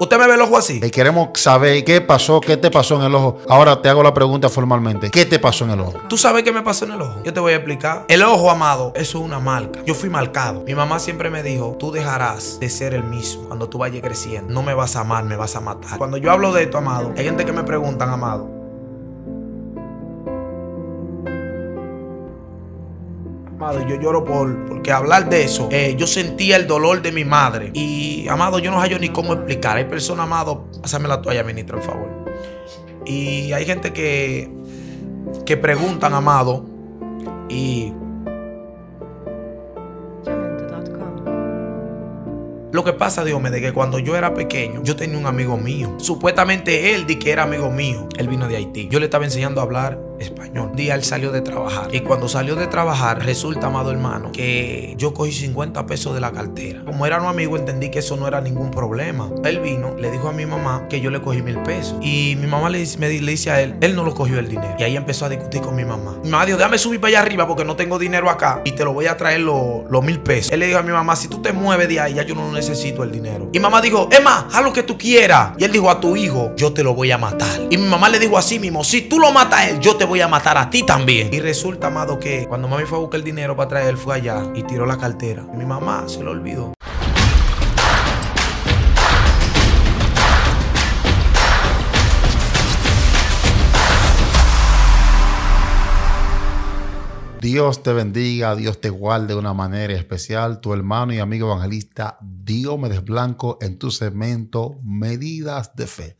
Usted me ve el ojo así. Y queremos saber qué pasó, qué te pasó en el ojo. Ahora te hago la pregunta formalmente. ¿Qué te pasó en el ojo? Tú sabes qué me pasó en el ojo. Yo te voy a explicar. El ojo, amado, eso es una marca. Yo fui marcado. Mi mamá siempre me dijo, tú dejarás de ser el mismo cuando tú vayas creciendo. No me vas a amar, me vas a matar. Cuando yo hablo de esto, amado, hay gente que me preguntan, amado. Amado, yo lloro por, porque hablar de eso, eh, yo sentía el dolor de mi madre. Y, amado, yo no hallo ni cómo explicar. Hay personas, amado, pásame la toalla, ministro, por favor. Y hay gente que, que preguntan, amado, y... Lo que pasa, Dios me de que cuando yo era pequeño, yo tenía un amigo mío. Supuestamente él di que era amigo mío. Él vino de Haití. Yo le estaba enseñando a hablar español. día él salió de trabajar. Y cuando salió de trabajar, resulta, amado hermano, que yo cogí 50 pesos de la cartera. Como era un amigo, entendí que eso no era ningún problema. Él vino, le dijo a mi mamá que yo le cogí mil pesos. Y mi mamá le, dice, a él, él no lo cogió el dinero. Y ahí empezó a discutir con mi mamá. Mi mamá dijo, déjame subir para allá arriba porque no tengo dinero acá y te lo voy a traer los mil pesos. Él le dijo a mi mamá, si tú te mueves de ahí, ya yo no necesito el dinero. Y mamá dijo, Emma, haz lo que tú quieras. Y él dijo a tu hijo, yo te lo voy a matar. Y mi mamá le dijo así mismo, si tú lo matas a él, yo te voy a matar a ti también. Y resulta, amado, que cuando mami fue a buscar el dinero para traer, él fue allá y tiró la cartera. mi mamá se lo olvidó. Dios te bendiga, Dios te guarde de una manera especial. Tu hermano y amigo evangelista Diomedes Blanco en tu segmento Medidas de Fe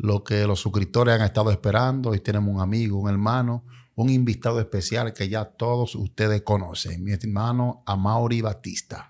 lo que los suscriptores han estado esperando. Hoy tenemos un amigo, un hermano, un invitado especial que ya todos ustedes conocen, mi hermano Amauri Batista.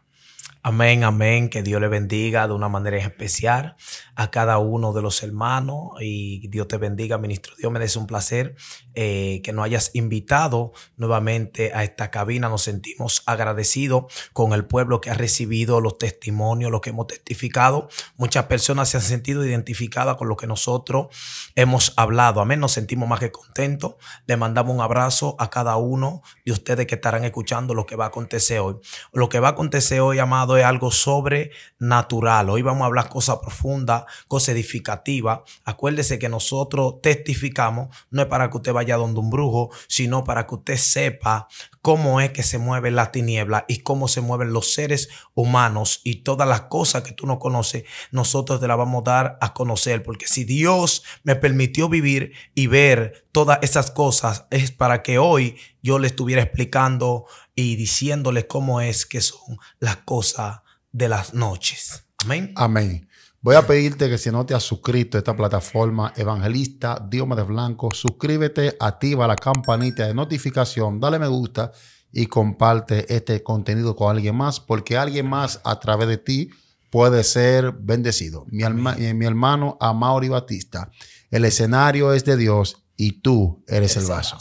Amén, amén. Que Dios le bendiga de una manera especial a cada uno de los hermanos y Dios te bendiga, ministro. Dios me des un placer eh, que nos hayas invitado nuevamente a esta cabina. Nos sentimos agradecidos con el pueblo que ha recibido los testimonios, lo que hemos testificado. Muchas personas se han sentido identificadas con lo que nosotros hemos hablado. Amén. Nos sentimos más que contentos. Le mandamos un abrazo a cada uno de ustedes que estarán escuchando lo que va a acontecer hoy. Lo que va a acontecer hoy, amado es algo sobrenatural. Hoy vamos a hablar cosas profundas, cosas edificativas. Acuérdese que nosotros testificamos, no es para que usted vaya donde un brujo, sino para que usted sepa cómo es que se mueve la tiniebla y cómo se mueven los seres humanos y todas las cosas que tú no conoces, nosotros te las vamos a dar a conocer. Porque si Dios me permitió vivir y ver todas esas cosas, es para que hoy yo le estuviera explicando y diciéndoles cómo es que son las cosas de las noches. Amén. Amén. Voy a pedirte que si no te has suscrito a esta plataforma evangelista Dioma de Blanco, suscríbete, activa la campanita de notificación, dale me gusta y comparte este contenido con alguien más, porque alguien más a través de ti puede ser bendecido. Mi, eh, mi hermano amauri Batista, el escenario es de Dios y tú eres, el vaso.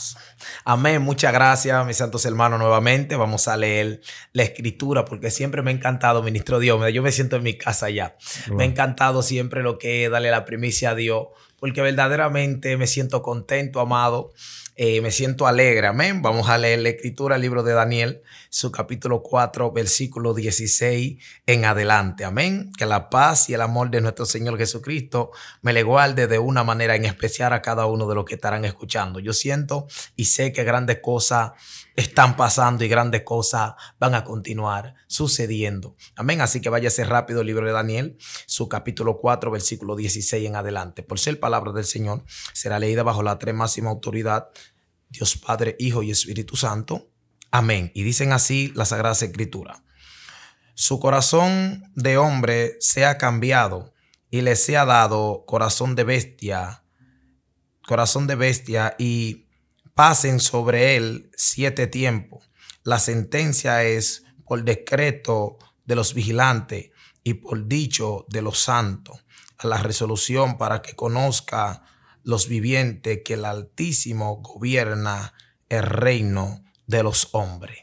Amén. Muchas gracias, mis santos hermanos, nuevamente. Vamos a leer la escritura porque siempre me ha encantado, ministro Dios. Yo me siento en mi casa ya. Me ha encantado siempre lo que es darle la primicia a Dios porque verdaderamente me siento contento, amado, eh, me siento alegre, amén. Vamos a leer la escritura, el libro de Daniel, su capítulo 4, versículo 16 en adelante, amén. Que la paz y el amor de nuestro Señor Jesucristo me le guarde de una manera en especial a cada uno de los que estarán escuchando. Yo siento y sé que grandes cosas están pasando y grandes cosas van a continuar sucediendo. Amén. Así que vaya ser rápido el libro de Daniel, su capítulo 4, versículo 16 en adelante. Por ser palabra del Señor, será leída bajo la tres máxima autoridad, Dios Padre, Hijo y Espíritu Santo. Amén. Y dicen así las Sagradas Escrituras. Su corazón de hombre se ha cambiado y le se ha dado corazón de bestia, corazón de bestia y pasen sobre él siete tiempos. La sentencia es por decreto de los vigilantes y por dicho de los santos, a la resolución para que conozca los vivientes que el Altísimo gobierna el reino de los hombres.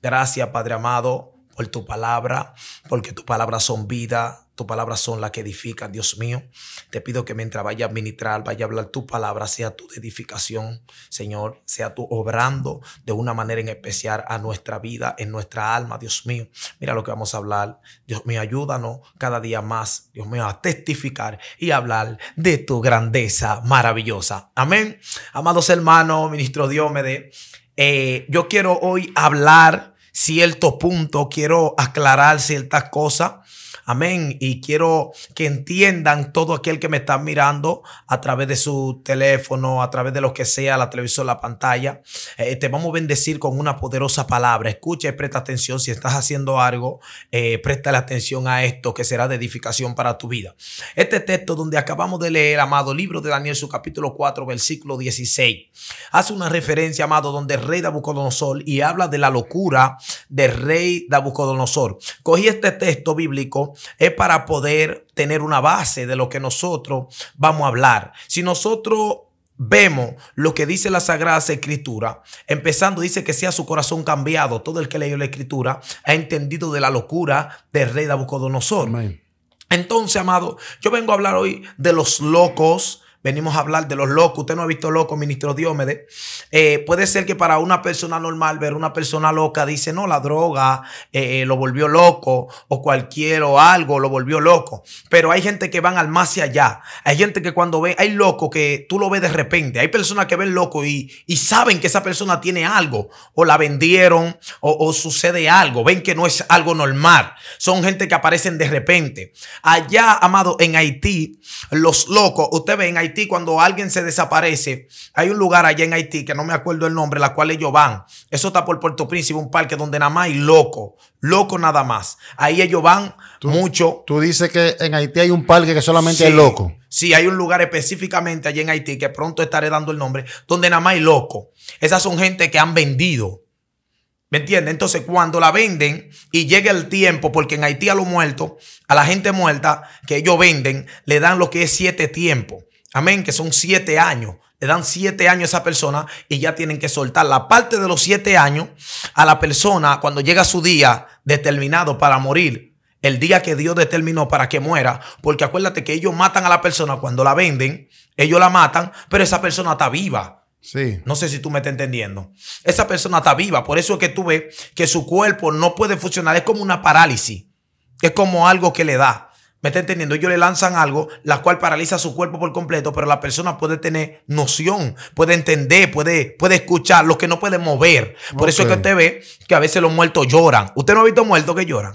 Gracias, Padre amado, por tu palabra, porque tu palabra son vida, tus palabras son las que edifican, Dios mío. Te pido que mientras vaya a ministrar, vaya a hablar tu palabra, sea tu edificación, Señor, sea tu obrando de una manera en especial a nuestra vida, en nuestra alma, Dios mío. Mira lo que vamos a hablar. Dios mío, ayúdanos cada día más, Dios mío, a testificar y hablar de tu grandeza maravillosa. Amén. Amados hermanos, ministro me eh, yo quiero hoy hablar cierto punto, quiero aclarar ciertas cosas Amén. Y quiero que entiendan todo aquel que me está mirando a través de su teléfono, a través de lo que sea, la televisión, la pantalla. Eh, te vamos a bendecir con una poderosa palabra. Escucha y presta atención. Si estás haciendo algo, eh, presta la atención a esto que será de edificación para tu vida. Este texto donde acabamos de leer, amado libro de Daniel, su capítulo 4, versículo 16, hace una referencia, amado, donde el rey Nabucodonosor y habla de la locura del rey Nabucodonosor. Cogí este texto bíblico es para poder tener una base de lo que nosotros vamos a hablar. Si nosotros vemos lo que dice la Sagrada Escritura, empezando dice que sea su corazón cambiado, todo el que leyó la Escritura ha entendido de la locura del rey Nabucodonosor. Entonces, amado, yo vengo a hablar hoy de los locos, venimos a hablar de los locos. Usted no ha visto loco, ministro Diómedes. Eh, puede ser que para una persona normal ver una persona loca dice, no, la droga eh, eh, lo volvió loco o cualquier o algo lo volvió loco. Pero hay gente que van al más allá. Hay gente que cuando ve, hay loco que tú lo ves de repente. Hay personas que ven loco y, y saben que esa persona tiene algo o la vendieron o, o sucede algo. Ven que no es algo normal. Son gente que aparecen de repente. Allá, amado, en Haití, los locos, usted ve en Haití cuando alguien se desaparece, hay un lugar allá en Haití que no me acuerdo el nombre, la cual ellos van. Eso está por Puerto Príncipe, un parque donde nada más hay loco, loco nada más. Ahí ellos van mucho. Tú dices que en Haití hay un parque que solamente es loco. Sí, hay un lugar específicamente allá en Haití, que pronto estaré dando el nombre, donde nada más hay loco. Esas son gente que han vendido. ¿Me entiendes? Entonces, cuando la venden y llega el tiempo, porque en Haití a los muertos, a la gente muerta que ellos venden, le dan lo que es siete tiempos. Amén, que son siete años. Le dan siete años a esa persona y ya tienen que soltar la parte de los siete años a la persona cuando llega su día determinado para morir. El día que Dios determinó para que muera. Porque acuérdate que ellos matan a la persona cuando la venden. Ellos la matan, pero esa persona está viva. Sí. No sé si tú me estás entendiendo. Esa persona está viva. Por eso es que tú ves que su cuerpo no puede funcionar. Es como una parálisis. Es como algo que le da. ¿Me está entendiendo? Ellos le lanzan algo, la cual paraliza su cuerpo por completo, pero la persona puede tener noción, puede entender, puede, puede escuchar, lo que no puede mover. Por eso es que usted ve que a veces los muertos lloran. ¿Usted no ha visto muertos que lloran?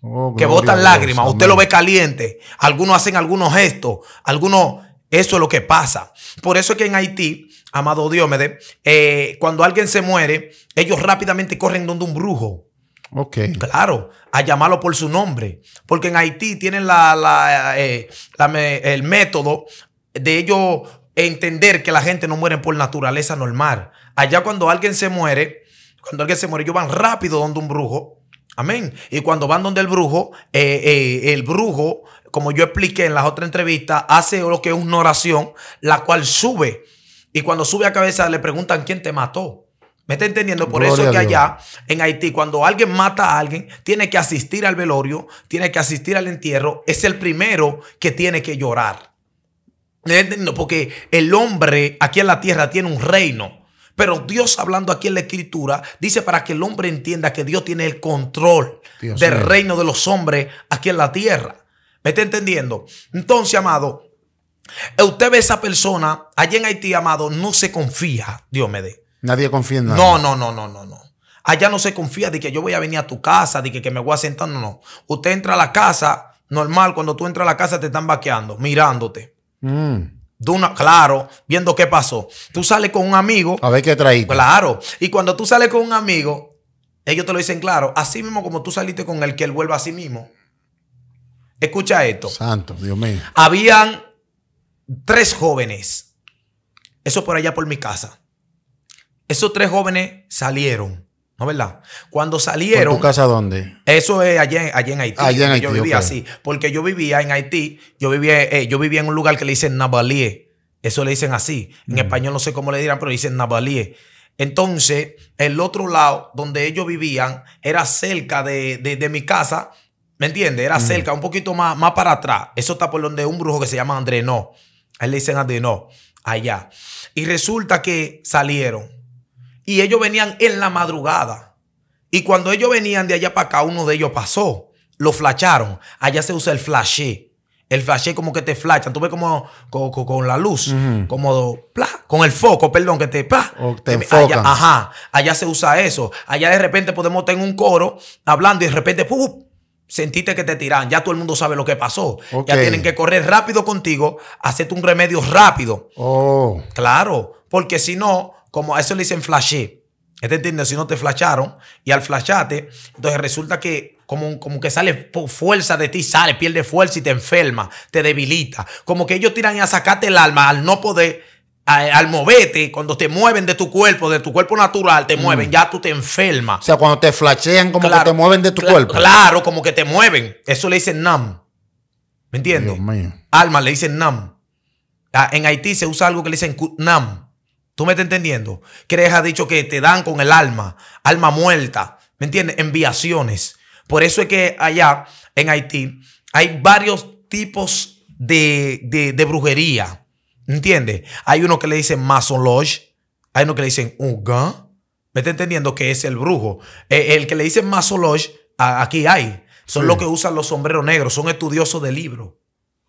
Oh, que botan lágrimas. Usted lo ve caliente. Algunos hacen algunos gestos. Algunos. Eso es lo que pasa. Por eso es que en Haití, amado Diómedes, eh, cuando alguien se muere, ellos rápidamente corren donde un brujo. Ok. Claro, a llamarlo por su nombre. Porque en Haití tienen la, eh, el método de ellos entender que la gente no muere por naturaleza normal. Allá cuando alguien se muere, cuando alguien se muere, ellos van rápido donde un brujo. Amén. Y cuando van donde el brujo, eh, eh, el brujo, como yo expliqué en las otras entrevistas, hace lo que es una oración, la cual sube. Y cuando sube a cabeza le preguntan quién te mató. ¿Me está entendiendo? Por eso que allá en Haití, cuando alguien mata a alguien, tiene que asistir al velorio, tiene que asistir al entierro, es el primero que tiene que llorar. ¿Me Porque el hombre aquí en la tierra tiene un reino. Pero Dios hablando aquí en la escritura dice para que el hombre entienda que Dios tiene el control del reino de los hombres aquí en la tierra. ¿Me está entendiendo? Entonces, amado, usted ve esa persona allá en Haití, amado, no se confía, Dios me dé. Nadie confía en nada. No, no, no, no, no, no. Allá no se confía de que yo voy a venir a tu casa, de que, que me voy a sentar. No, no. Usted entra a la casa, normal, cuando tú entras a la casa te están vaqueando, mirándote. Mm. claro, viendo qué pasó. Tú sales con un amigo. A ver qué traí. Claro. Y cuando tú sales con un amigo, ellos te lo dicen claro. Así mismo como tú saliste con el que él vuelva a sí mismo. Escucha esto. Santo, Dios mío. Habían tres jóvenes. Eso por allá por mi casa. Esos tres jóvenes salieron. ¿No verdad? Cuando salieron. ¿En tu casa dónde? Eso es allá, en Haití. Allá en Haití. Ah, yo vivía así. Porque yo vivía en Haití. Yo vivía, eh, yo vivía en un lugar que le dicen Navalier. Eso le dicen así. En mm. español no sé cómo le dirán, pero dicen Navalier. Entonces, el otro lado donde ellos vivían era cerca de, mi casa. ¿Me entiendes? Era mm. cerca, un poquito más, más para atrás. Eso está por donde un brujo que se llama André No. él le dicen André No. Allá. Y resulta que salieron y ellos venían en la madrugada. Y cuando ellos venían de allá para acá, uno de ellos pasó. Lo flacharon. Allá se usa el flashé. El flashé como que te flachan. Tú ves como con, la luz, como con el foco, perdón, que te, pa allá, ajá, allá se usa eso. Allá de repente podemos tener un coro hablando y de repente sentiste que te tiran. Ya todo el mundo sabe lo que pasó. Ya tienen que correr rápido contigo, hacerte un remedio rápido. Oh. Claro, porque si no, como a eso le dicen flashé. Si no te flasharon y al flasharte, entonces resulta que como, como que sale fuerza de ti, sale, pierde fuerza y te enferma, te debilita. Como que ellos tiran a sacarte el alma al no poder, al, moverte, cuando te mueven de tu cuerpo, de tu cuerpo natural, te mueven, mm. ya tú te enfermas. O sea, cuando te flashean, como que te mueven de tu cuerpo. Claro, como que te mueven. Eso le dicen NAM. ¿Me entiendes? Alma le dicen NAM. Ah, en Haití se usa algo que le dicen NAM ¿Tú me estás entendiendo? crees ha dicho que te dan con el alma, alma muerta, ¿me entiendes? Enviaciones. Por eso es que allá en Haití hay varios tipos de, de, ¿Me brujería, ¿entiendes? Hay uno que le dicen Mason Lodge, hay uno que le dicen Uga, ¿me estás entendiendo? Que es el brujo. E, el que le dicen Mason Lodge, aquí hay. Son los que usan los sombreros negros, son estudiosos de libros.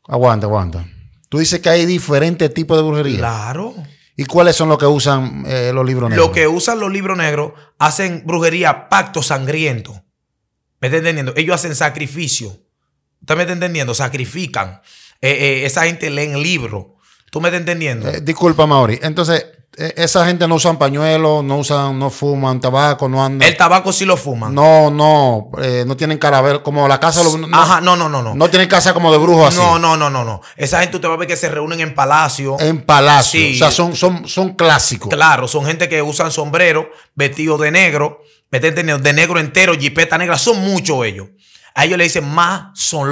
Aguanta, aguanta. Tú dices que hay diferentes tipos de brujería. Claro. ¿Y cuáles son los que usan eh, los libros negros? Los que usan los libros negros hacen brujería, pacto sangriento. ¿Me estás entendiendo? Ellos hacen sacrificio. ¿Usted me está entendiendo? Sacrifican. Eh, eh, esa gente lee libro. ¿Tú me estás entendiendo? disculpa, Mauri. Entonces, e, esa gente no usan pañuelos, no usan, no fuman tabaco, no andan. El tabaco sí lo fuman. No, no, eh, no tienen carabel, como la casa. No, Ajá, no, no, no, no. No tienen casa como de brujos así. No, no, no, no, no. Esa gente usted va a ver que se reúnen en palacio. En palacio. O sea, son, son, son clásicos. Claro, son gente que usan sombrero, vestido de negro, de negro entero, jipeta negra. Son muchos ellos. A ellos le dicen más son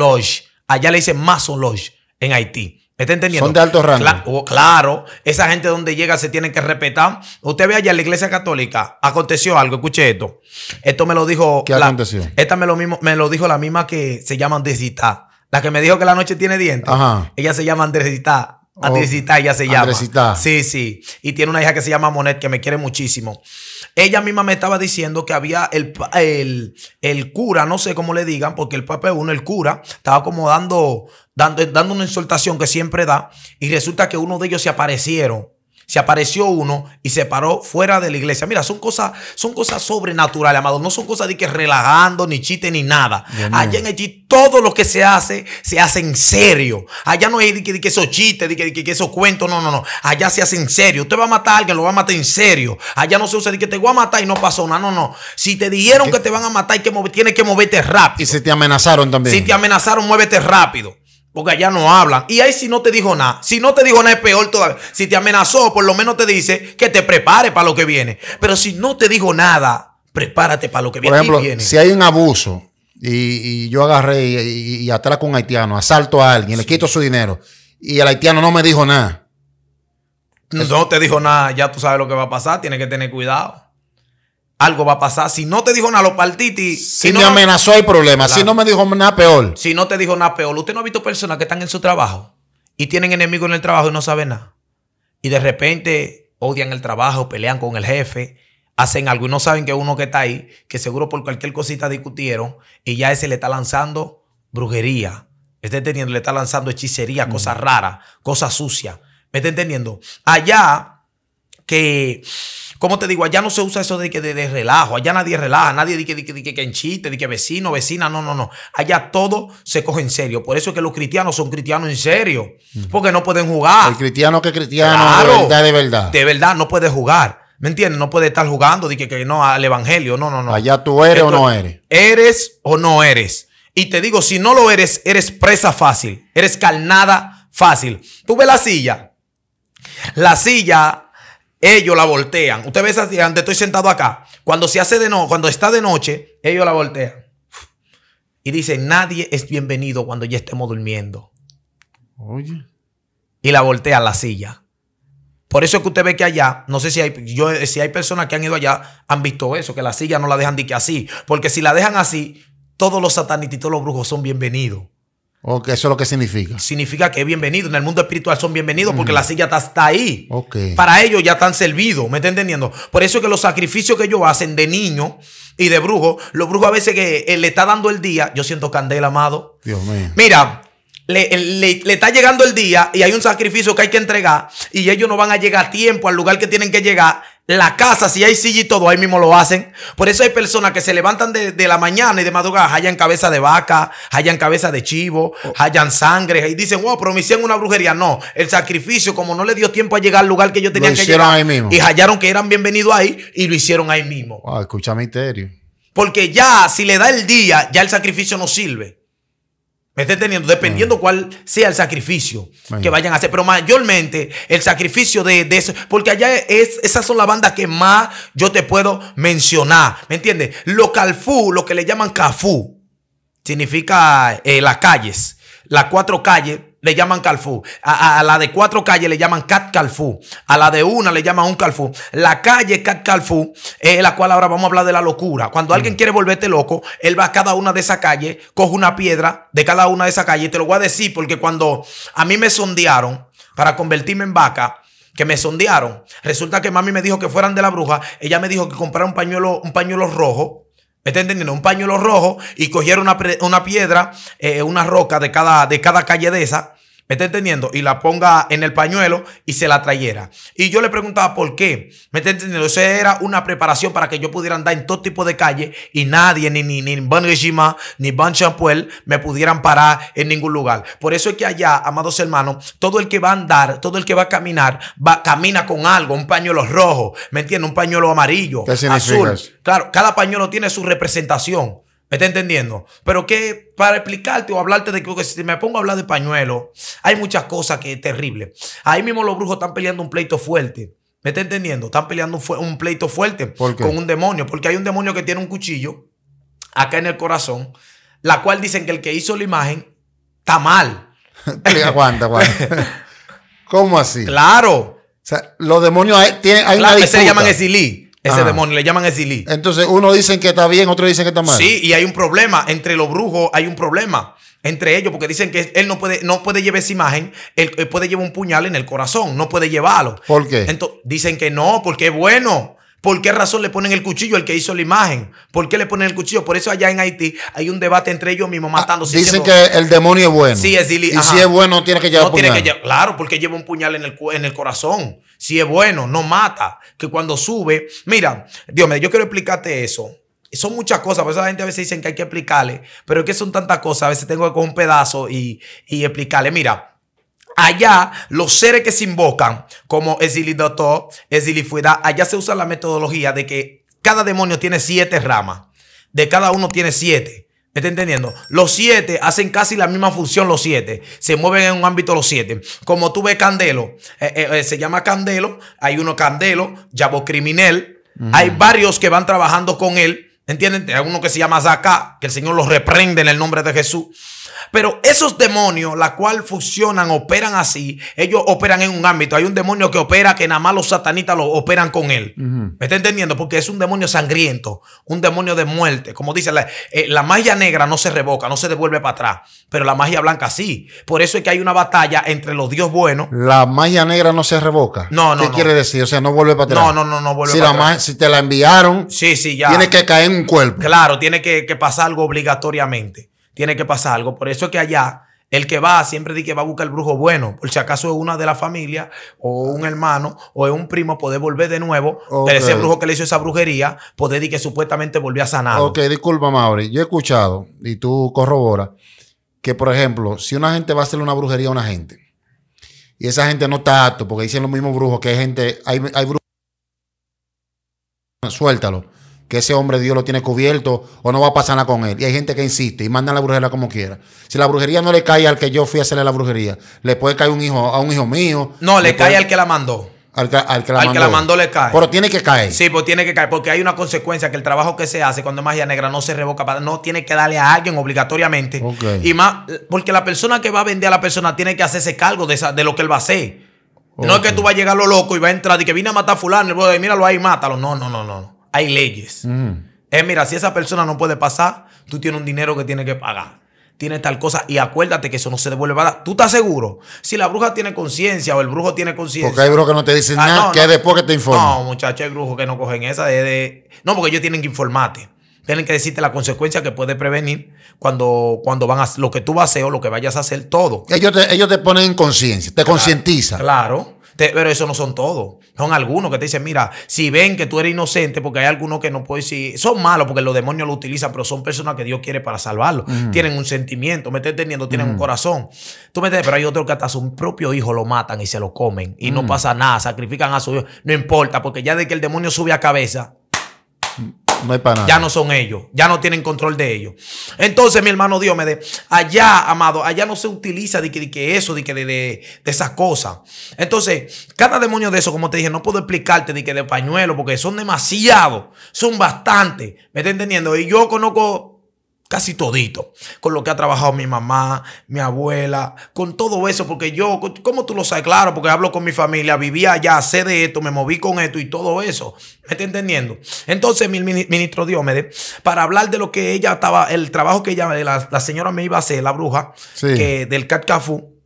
Allá le dicen más en Haití. ¿Está entendiendo? Son de alto rango. Oh, claro, esa gente donde llega se tiene que respetar. Usted ve allá en la iglesia católica, aconteció algo, escuche esto. Esto me lo dijo. ¿Qué la, aconteció? Esta me lo, mismo, me lo dijo la misma que se llama Andresita. La que me dijo que la noche tiene dientes. Ajá. Ella se llama Andresita. Oh, Andresita, ella se llama. Sí, sí. Y tiene una hija que se llama Monet, que me quiere muchísimo. Ella misma me estaba diciendo que había el, el, cura, no sé cómo le digan, porque el Papa uno, el cura, estaba como dando, dando, una insultación que siempre da. Y resulta que uno de ellos se aparecieron se apareció uno y se paró fuera de la iglesia. Mira, son cosas, son cosas sobrenaturales, amados. No son cosas de que relajando, ni chiste, ni nada. Allá en allí, todo lo que se hace, se hace en serio. Allá no es de que, eso que de que, eso que, esos no, no, no. Allá se hace en serio. Usted va a matar a alguien, lo va a matar en serio. Allá no se usa de que te voy a matar y no pasó nada, no, no. Si te dijeron que te van a matar, y que tienes que moverte rápido. Y si te amenazaron también. Si te amenazaron, muévete rápido. Porque allá no hablan. Y ahí si no te dijo nada. Si no te dijo nada es peor todavía. Si te amenazó, por lo menos te dice que te prepare para lo que viene. Pero si no te dijo nada, prepárate para lo que viene. Por ejemplo, si hay un abuso y, yo agarré y, y, atraco a un haitiano, asalto a alguien, le quito su dinero y el haitiano no me dijo nada. No te dijo nada, ya tú sabes lo que va a pasar, tienes que tener cuidado algo va a pasar. Si no te dijo nada, los partiti. Si, no, me amenazó, hay problema. Si no me dijo nada, peor. Si no te dijo nada, peor. Usted no ha visto personas que están en su trabajo y tienen enemigos en el trabajo y no saben nada. Y de repente odian el trabajo, pelean con el jefe, hacen algo y no saben que uno que está ahí, que seguro por cualquier cosita discutieron y ya ese le está lanzando brujería. ¿Me está entendiendo? Le está lanzando hechicería, mm. cosas raras, cosas sucias. ¿Me está entendiendo? Allá que como te digo, allá no se usa eso de que de, relajo, allá nadie relaja, nadie dice que, que, que, en chiste, de que vecino, vecina, no, no, no. Allá todo se coge en serio. Por eso es que los cristianos son cristianos en serio, porque no pueden jugar. El cristiano que cristiano, de verdad, de verdad. no puede jugar. ¿Me entiendes? No puede estar jugando, que, no al evangelio, no, no, no. Allá tú eres o no eres. Eres o no eres. Y te digo, si no lo eres, eres presa fácil, eres carnada fácil. Tú ves la silla. La silla ellos la voltean. Usted ve esa estoy sentado acá. Cuando se hace de no, cuando está de noche, ellos la voltean. Y dicen, nadie es bienvenido cuando ya estemos durmiendo. Oye. Y la voltean la silla. Por eso es que usted ve que allá, no sé si hay, yo, si hay personas que han ido allá, han visto eso, que la silla no la dejan de que así. Porque si la dejan así, todos los satanitos y todos los brujos son bienvenidos eso es lo que significa? Significa que es bienvenido. En el mundo espiritual son bienvenidos porque la silla está, ahí. Ok. Para ellos ya están servidos. ¿Me está entendiendo? Por eso es que los sacrificios que ellos hacen de niño y de brujo, los brujos a veces que él eh, le está dando el día, yo siento candela, amado. Dios mío. Mira, le, está llegando el día y hay un sacrificio que hay que entregar y ellos no van a llegar a tiempo al lugar que tienen que llegar. La casa, si hay silla y todo, ahí mismo lo hacen. Por eso hay personas que se levantan de, la mañana y de madrugada, hallan cabeza de vaca, hallan cabeza de chivo, hallan sangre y dicen, wow, pero me hicieron una brujería. No, el sacrificio, como no le dio tiempo a llegar al lugar que yo tenía que llegar, y hallaron que eran bienvenidos ahí y lo hicieron ahí mismo. escucha misterio. Porque ya, si le da el día, ya el sacrificio no sirve. ¿Me esté entendiendo? Dependiendo mm. cuál sea el sacrificio que vayan a hacer. Pero mayormente el sacrificio de, eso. Porque allá es, esas son las bandas que más yo te puedo mencionar. ¿Me entiendes? Lo calfú, lo que le llaman cafú, significa eh, las calles. Las cuatro calles le llaman Calfú. A, la de cuatro calles le llaman Cat Calfú. A la de una le llaman un Calfú. La calle Cat Calfú es la cual ahora vamos a hablar de la locura. Cuando alguien mm. quiere volverte loco, él va a cada una de esas calles, coge una piedra de cada una de esas calles. Te lo voy a decir porque cuando a mí me sondearon para convertirme en vaca, que me sondearon, resulta que mami me dijo que fueran de la bruja. Ella me dijo que comprara un pañuelo, un pañuelo rojo está entendiendo? Un pañuelo rojo y cogieron una, piedra, eh, una roca de cada, de cada calle de esa ¿Me está entendiendo? Y la ponga en el pañuelo y se la trayera. Y yo le preguntaba por qué. ¿Me está entendiendo? Eso era una preparación para que yo pudiera andar en todo tipo de calle y nadie, ni, ni, ni Ban Regima, ni Ban Champuel, me pudieran parar en ningún lugar. Por eso es que allá, amados hermanos, todo el que va a andar, todo el que va a caminar, va, camina con algo, un pañuelo rojo, ¿me entiendes? Un pañuelo amarillo, azul. Claro, cada pañuelo tiene su representación. ¿Me está entendiendo? Pero que para explicarte o hablarte de que si me pongo a hablar de pañuelo, hay muchas cosas que es terrible. Ahí mismo los brujos están peleando un pleito fuerte. ¿Me está entendiendo? Están peleando un, pleito fuerte con un demonio. Porque hay un demonio que tiene un cuchillo acá en el corazón, la cual dicen que el que hizo la imagen está mal. aguanta, aguanta. ¿Cómo así? Claro. O sea, los demonios hay, tienen, una disputa. Se llaman exilí. Ese ah. demonio le llaman Zili. Entonces, unos dicen que está bien, otros dicen que está mal. Sí, y hay un problema. Entre los brujos hay un problema. Entre ellos, porque dicen que él no puede, no puede llevar esa imagen, él, él puede llevar un puñal en el corazón, no puede llevarlo. ¿Por qué? Entonces, dicen que no, porque es bueno. ¿Por qué razón le ponen el cuchillo al que hizo la imagen? ¿Por qué le ponen el cuchillo? Por eso allá en Haití hay un debate entre ellos mismos ah, matándose. dicen que el demonio es bueno. Y si es bueno, tiene que llevar no claro, porque lleva un puñal en el, en el corazón. Si es bueno, no mata. Que cuando sube. Mira, Dios mío, yo quiero explicarte eso son muchas cosas, por eso la gente a veces dicen que hay que explicarle, pero es que son tantas cosas, a veces tengo que coger un pedazo y, y explicarle, mira, Allá, los seres que se invocan, como Exilidotó, Exilifuida, allá se usa la metodología de que cada demonio tiene siete ramas. De cada uno tiene siete. ¿Me está entendiendo? Los siete hacen casi la misma función, los siete. Se mueven en un ámbito los siete. Como tuve ves Candelo, eh, eh, eh, se llama Candelo, hay uno Candelo, Yabo Criminal. Hay varios que van trabajando con él. ¿Entienden? Hay uno que se llama Zaka, que el Señor los reprende en el nombre de Jesús. Pero esos demonios, la cual funcionan, operan así, ellos operan en un ámbito. Hay un demonio que opera que nada más los satanistas lo operan con él. ¿Me está entendiendo? Porque es un demonio sangriento, un demonio de muerte. Como dice, eh, la, magia negra no se revoca, no se devuelve para atrás, pero la magia blanca sí. Por eso es que hay una batalla entre los dios buenos. La magia negra no se revoca. No, no. ¿Qué quiere decir? O sea, no vuelve para atrás. No, no, no, no vuelve si para la atrás. Si te la enviaron, sí, sí, ya. tiene que caer en un cuerpo. Claro, tiene que, que pasar algo obligatoriamente tiene que pasar algo. Por eso es que allá el que va siempre dice que va a buscar el brujo bueno, por si acaso es una de la familia o un hermano o es un primo, poder volver de nuevo pero ese brujo que le hizo esa brujería, poder decir que supuestamente volvió a sanar. Ok, disculpa, Mauri. Yo he escuchado, y tú corroboras, que por ejemplo, si una gente va a hacerle una brujería a una gente y esa gente no está apto porque dicen los mismos brujos que hay gente, hay, hay brujos, suéltalo que ese hombre Dios lo tiene cubierto o no va a pasar nada con él. Y hay gente que insiste y manda la brujería como quiera. Si la brujería no le cae al que yo fui a hacerle la brujería, le puede caer un hijo, a un hijo mío. No, le, cae al que la mandó. Al que, la, mandó. le cae. Pero tiene que caer. Sí, pues tiene que caer. Porque hay una consecuencia que el trabajo que se hace cuando es magia negra no se revoca. no tiene que darle a alguien obligatoriamente. Y más, porque la persona que va a vender a la persona tiene que hacerse cargo de, esa, de lo que él va a hacer. No es que tú vas a llegar lo loco y va a entrar y que viene a matar a fulano y míralo ahí, mátalo. No, no, no, no hay leyes. Mm. Es, mira, si esa persona no puede pasar, tú tienes un dinero que tienes que pagar. Tienes tal cosa y acuérdate que eso no se devuelve ¿Tú estás seguro? Si la bruja tiene conciencia o el brujo tiene conciencia. Porque hay brujos que no te dicen ah, nada, que después que te informan. No, muchachos, hay brujos que no cogen esa. No, porque ellos tienen que informarte. Tienen que decirte la consecuencia que puedes prevenir cuando, cuando van a lo que tú vas a hacer o lo que vayas a hacer, todo. Ellos te, ellos te ponen en conciencia, te claro, concientizan. Claro pero eso no son todos. Son algunos que te dicen, mira, si ven que tú eres inocente, porque hay algunos que no puedes decir, son malos porque los demonios lo utilizan, pero son personas que Dios quiere para salvarlo. Tienen un sentimiento, me estoy entendiendo, tienen un corazón. Tú me pero hay otros que hasta su propio hijo lo matan y se lo comen y no pasa nada, sacrifican a su hijo, no importa, porque ya de que el demonio sube a cabeza, no hay Ya no son ellos, ya no tienen control de ellos. Entonces, mi hermano Dios me de allá, amado, allá no se utiliza de que, eso, de que de, esas cosas. Entonces, cada demonio de eso, como te dije, no puedo explicarte ni que de pañuelo, porque son demasiados, son bastantes. ¿Me está entendiendo? Y yo conozco casi todito, con lo que ha trabajado mi mamá, mi abuela, con todo eso, porque yo, como tú lo sabes, claro, porque hablo con mi familia, vivía allá, sé de esto, me moví con esto y todo eso. ¿Me está entendiendo? Entonces, mi ministro Diomedes, para hablar de lo que ella estaba, el trabajo que ella, la, señora me iba a hacer, la bruja, que, del catcafú,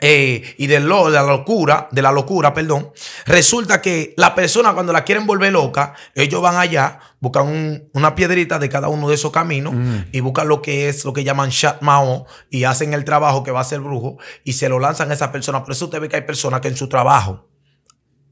eh, y de, lo, de, la locura, de la locura, perdón, resulta que la persona cuando la quieren volver loca, ellos van allá, buscan una piedrita de cada uno de esos caminos mm. y buscan lo que es lo que llaman Shat Mao y hacen el trabajo que va a hacer brujo y se lo lanzan a esa persona. Por eso usted ve que hay personas que en su trabajo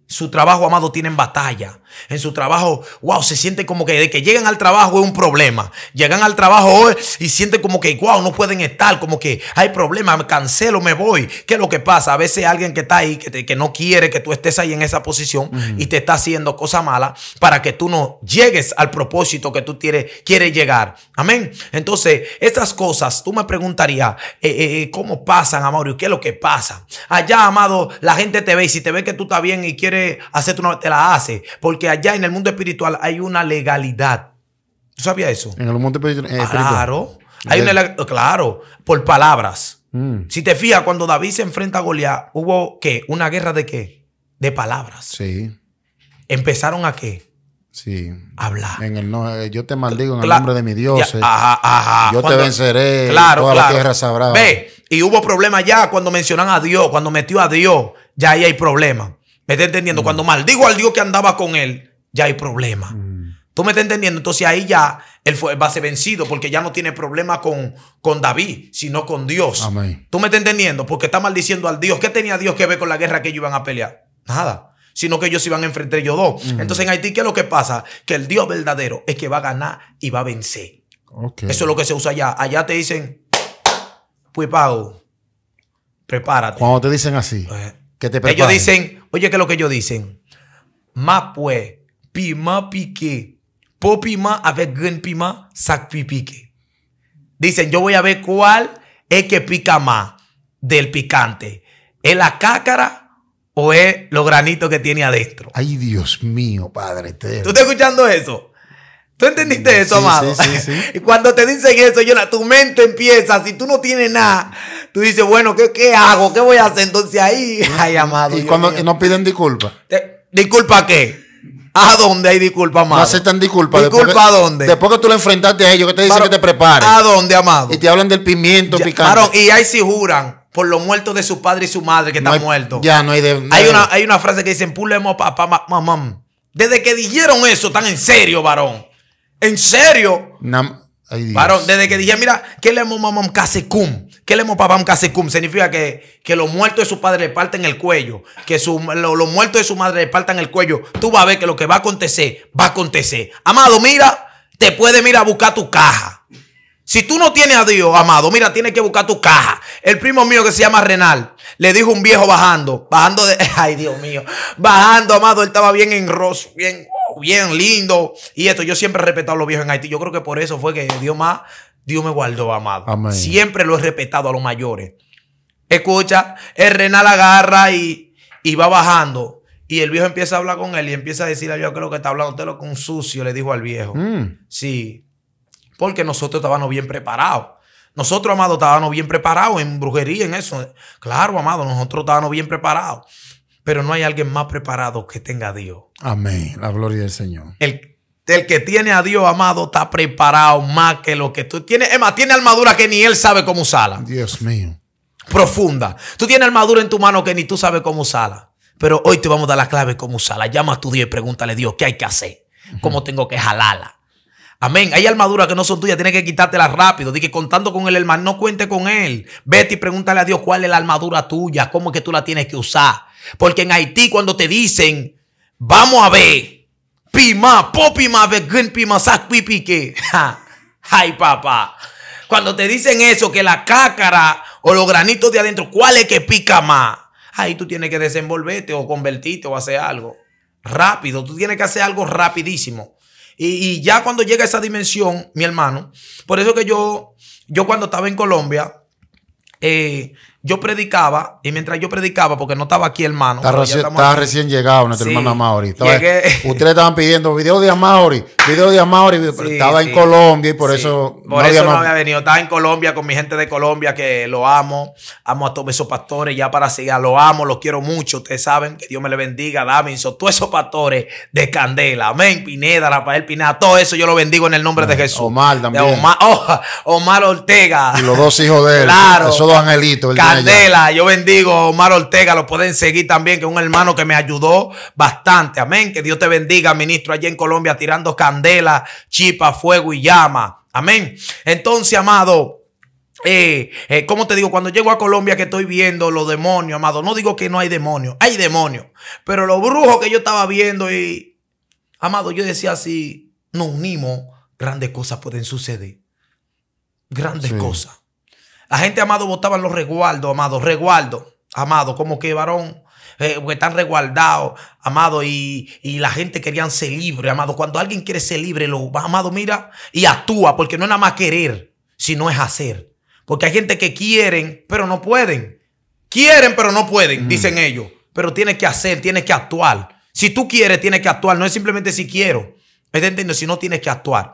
su trabajo, amado, tienen batalla. En su trabajo, wow, se siente como que de que llegan al trabajo es un problema. Llegan al trabajo hoy y sienten como que, wow, no pueden estar, como que hay problema me cancelo, me voy. ¿Qué es lo que pasa? A veces alguien que está ahí, que, no quiere que tú estés ahí en esa posición y te está haciendo cosas malas para que tú no llegues al propósito que tú quieres, llegar. Amén. Entonces, estas cosas, tú me preguntarías, eh, eh, eh, ¿cómo pasan, amado? qué es lo que pasa? Allá, amado, la gente te ve y si te ve que tú estás bien y quieres hacer tú una, te la hace. Porque allá en el mundo espiritual hay una legalidad. ¿Tú sabías eso? En el mundo eh, espiritual. Claro. Hay una, claro, por palabras. Mm. Si te fijas, cuando David se enfrenta a Goliat, hubo qué? Una guerra de qué? De palabras. Sí. ¿Empezaron a qué? Sí. Hablar. En eh, yo te maldigo en el nombre de mi Dios. Eh. Yo te venceré. Claro, toda la tierra sabrá. Ve, y hubo problemas ya cuando mencionan a Dios, cuando metió a Dios, ya ahí hay problemas. ¿Me está entendiendo? Mm. Cuando maldigo al Dios que andaba con él, ya hay problema. Mm. ¿Tú me estás entendiendo? Entonces ahí ya él, va a ser vencido porque ya no tiene problema con, con David, sino con Dios. Amén. ¿Tú me estás entendiendo? Porque está maldiciendo al Dios. ¿Qué tenía Dios que ver con la guerra que ellos iban a pelear? Nada sino que ellos se iban a enfrentar ellos dos. Mm. Entonces en Haití, ¿qué es lo que pasa? Que el Dios verdadero es que va a ganar y va a vencer. Eso es lo que se usa allá. Allá te dicen, pues pago, prepárate. Cuando te dicen así, eh. que te Ellos dicen, Oye, ¿qué es lo que ellos dicen? Más pues, pima pique. Po pima ver gran pima, sac pique. Dicen, yo voy a ver cuál es que pica más del picante. ¿Es la cácara o es los granitos que tiene adentro? Ay, Dios mío, padre. ¿Tú estás escuchando eso? ¿Tú entendiste eso, amado? Sí, sí, y cuando te dicen eso, yo, tu mente empieza, si tú no tienes nada, tú dices, bueno, ¿qué, hago? ¿Qué voy a hacer entonces ahí? Ay, amado. ¿Y cuando no piden disculpas? Eh, ¿Disculpa qué? ¿A dónde hay disculpa, amado? No aceptan disculpas. ¿Disculpa a dónde? Después que tú lo enfrentaste a ellos, que te dicen que te prepares. ¿A dónde, amado? Y te hablan del pimiento picante. Claro, y ahí sí juran por los muertos de su padre y su madre que están muertos. Ya, no hay de... hay, una, hay una frase que dicen, pulemos papá, mamá. Desde que dijeron eso, están en serio, varón. En serio. varón, desde que dijeron, mira, que le hemos casi cum. Qué le se kasekum significa que, que los muertos de su padre le parten el cuello, que su, lo, los muertos de su madre le partan el cuello. Tú vas a ver que lo que va a acontecer, va a acontecer. Amado, mira, te puede mirar a buscar tu caja. Si tú no tienes a Dios, amado, mira, tienes que buscar tu caja. El primo mío que se llama Renal, le dijo un viejo bajando, bajando de, ay Dios mío, bajando, amado, él estaba bien enroso, bien, uh, bien lindo. Y esto, yo siempre he respetado a los viejos en Haití. Yo creo que por eso fue que Dios más Dios me guardó, amado. Siempre lo he respetado a los mayores. Escucha, el renal agarra y, va bajando. Y el viejo empieza a hablar con él y empieza a decirle yo creo que que está hablando usted lo con sucio, le dijo al viejo. Mm. Sí, porque nosotros estábamos bien preparados. Nosotros, amado, estábamos bien preparados en brujería, en eso. Claro, amado, nosotros estábamos bien preparados. Pero no hay alguien más preparado que tenga a Dios. Amén. La gloria del Señor. El del que tiene a Dios amado está preparado más que lo que tú tienes. Es más, tiene armadura que ni él sabe cómo usarla. Dios mío. Profunda. Tú tienes armadura en tu mano que ni tú sabes cómo usarla. Pero hoy te vamos a dar la clave cómo usarla. Llama a tu Dios y pregúntale a Dios qué hay que hacer. ¿Cómo tengo que jalarla? Amén. Hay armaduras que no son tuyas, tienes que quitártelas rápido. que contando con el hermano, no cuente con él. Vete y pregúntale a Dios cuál es la armadura tuya, cómo es que tú la tienes que usar. Porque en Haití, cuando te dicen, vamos a ver, pima, popima, piment, pima, sac pique Ay, papá. Cuando te dicen eso, que la cácara o los granitos de adentro, ¿cuál es que pica más? Ahí tú tienes que desenvolverte o convertirte o hacer algo. Rápido, tú tienes que hacer algo rapidísimo. Y, ya cuando llega esa dimensión, mi hermano, por eso que yo, yo cuando estaba en Colombia, eh, yo predicaba, y mientras yo predicaba, porque no estaba aquí, hermano. Está, recién llegado nuestro hermano Maori. ustedes estaban pidiendo video de Amaury video de Amaury estaba en Colombia y por eso. Por no eso había no había venido. Estaba en Colombia con mi gente de Colombia que lo amo. Amo a todos esos pastores. Ya para seguir, lo amo, los quiero mucho. Ustedes saben que Dios me le bendiga. Davinson, todos esos pastores de Candela. Amén. Pineda, Rafael Pineda, todo eso yo lo bendigo en el nombre de Jesús. Omar también. Oh, Omar, Ortega. Y los dos hijos de él. Claro. Esos dos angelitos. Candela, yo bendigo a Omar Ortega, lo pueden seguir también, que es un hermano que me ayudó bastante. Amén. Que Dios te bendiga, ministro, allí en Colombia, tirando candela, chipa, fuego y llama. Amén. Entonces, amado. Eh, eh, ¿Cómo te digo? Cuando llego a Colombia que estoy viendo los demonios, amado, no digo que no hay demonios, hay demonios, pero los brujos que yo estaba viendo y, amado, yo decía así, nos unimos, grandes cosas pueden suceder, grandes cosas. La gente, amado, votaba los resguardos, amado, resguardo, amado, como que varón. Eh, porque están resguardados, amado, y, la gente querían ser libre, amado. Cuando alguien quiere ser libre, lo amado, mira y actúa, porque no es nada más querer, sino es hacer. Porque hay gente que quieren, pero no pueden. Quieren, pero no pueden, dicen ellos. Pero tienes que hacer, tienes que actuar. Si tú quieres, tienes que actuar. No es simplemente si quiero. ¿Me Si no, tienes que actuar.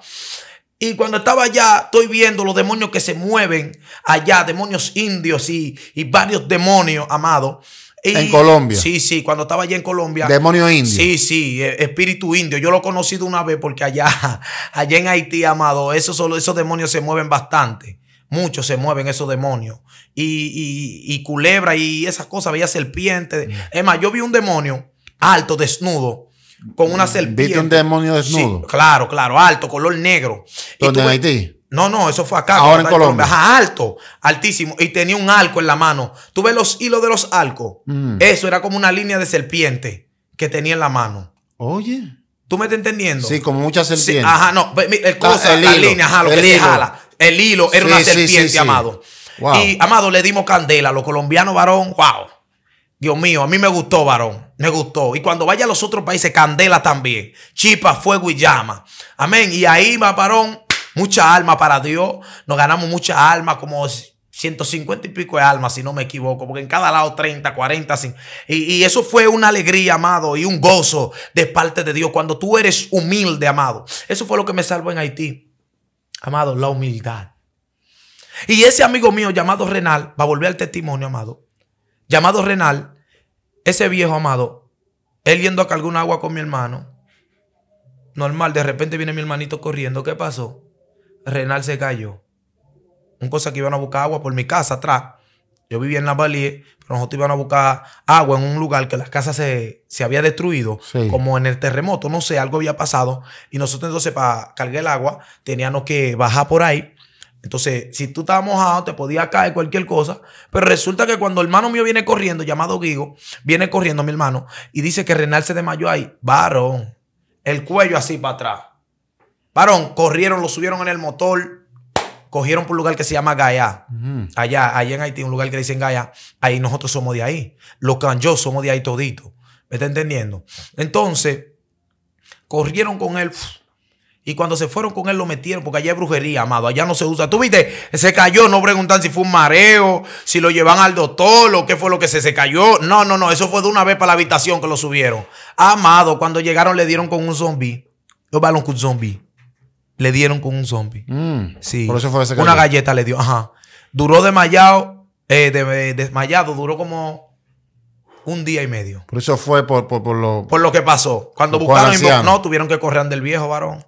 Y cuando estaba allá, estoy viendo los demonios que se mueven allá, demonios indios y, y varios demonios, amado. en Colombia. Sí, sí, cuando estaba allá en Colombia. Demonio indio. Sí, sí, e, espíritu indio. Yo lo he conocido una vez porque allá, allá en Haití, amado, esos, esos demonios se mueven bastante. Muchos se mueven esos demonios. Y, y, y culebra y esas cosas, veía serpientes. Mm. Es más, yo vi un demonio alto, desnudo, con una serpiente. ¿Viste un demonio desnudo? Sí, claro, claro, alto, color negro. ¿Dónde en Haití? No, no, eso fue acá. Ah, ahora en Colombia. Ajá, alto, altísimo. Y tenía un arco en la mano. ¿Tú ves los hilos de los arcos? Mm. Eso era como una línea de serpiente que tenía en la mano. Oye. ¿Tú me estás entendiendo? Sí, como muchas serpientes. ajá, no. El ah, cosa, la línea, ajá, lo que jala. El hilo era una serpiente, amado. Y, amado, le dimos candela. Los colombianos, varón, wow. Dios mío, a mí me gustó, varón. Me gustó. Y cuando vaya a los otros países, candela también. Chipa, fuego y llama. Amén. Y ahí va, varón, mucha alma para Dios. Nos ganamos mucha alma, como 150 y pico de almas, si no me equivoco, porque en cada lado 30, 40. Y, y, eso fue una alegría, amado, y un gozo de parte de Dios cuando tú eres humilde, amado. Eso fue lo que me salvó en Haití, amado, la humildad. Y ese amigo mío llamado Renal va a volver al testimonio, amado llamado Renal, ese viejo amado, él yendo a cargar un agua con mi hermano, normal, de repente viene mi hermanito corriendo, ¿qué pasó? Renal se cayó. un cosa que iban a buscar agua por mi casa atrás. Yo vivía en la Valle, pero nosotros iban a buscar agua en un lugar que las casas se, se había destruido, como en el terremoto, no sé, algo había pasado. Y nosotros entonces para cargar el agua teníamos que bajar por ahí entonces, si tú estabas mojado, te podía caer cualquier cosa. Pero resulta que cuando el hermano mío viene corriendo, llamado Guigo, viene corriendo mi hermano y dice que Renal se desmayó ahí. Varón, el cuello así para atrás. Varón, corrieron, lo subieron en el motor, cogieron por un lugar que se llama Gaia. Allá, ahí en Haití, un lugar que le dicen Gaya. Ahí nosotros somos de ahí. Los canjos somos de ahí todito. ¿Me está entendiendo? Entonces, corrieron con él. Y cuando se fueron con él lo metieron, porque allá hay brujería, amado, allá no se usa. Tú viste, se cayó, no preguntan si fue un mareo, si lo llevan al doctor, o qué fue lo que se, cayó. No, no, no, eso fue de una vez para la habitación que lo subieron. Amado, cuando llegaron le dieron con un zombie. Los balón con zombie. Le dieron con un zombie. Mm, sí. Por eso fue ese Una galleta le dio, ajá. Duró desmayado, eh, desmayado, duró como un día y medio. Por eso fue por, lo... que pasó. Cuando buscaron... No, tuvieron que correr del viejo varón.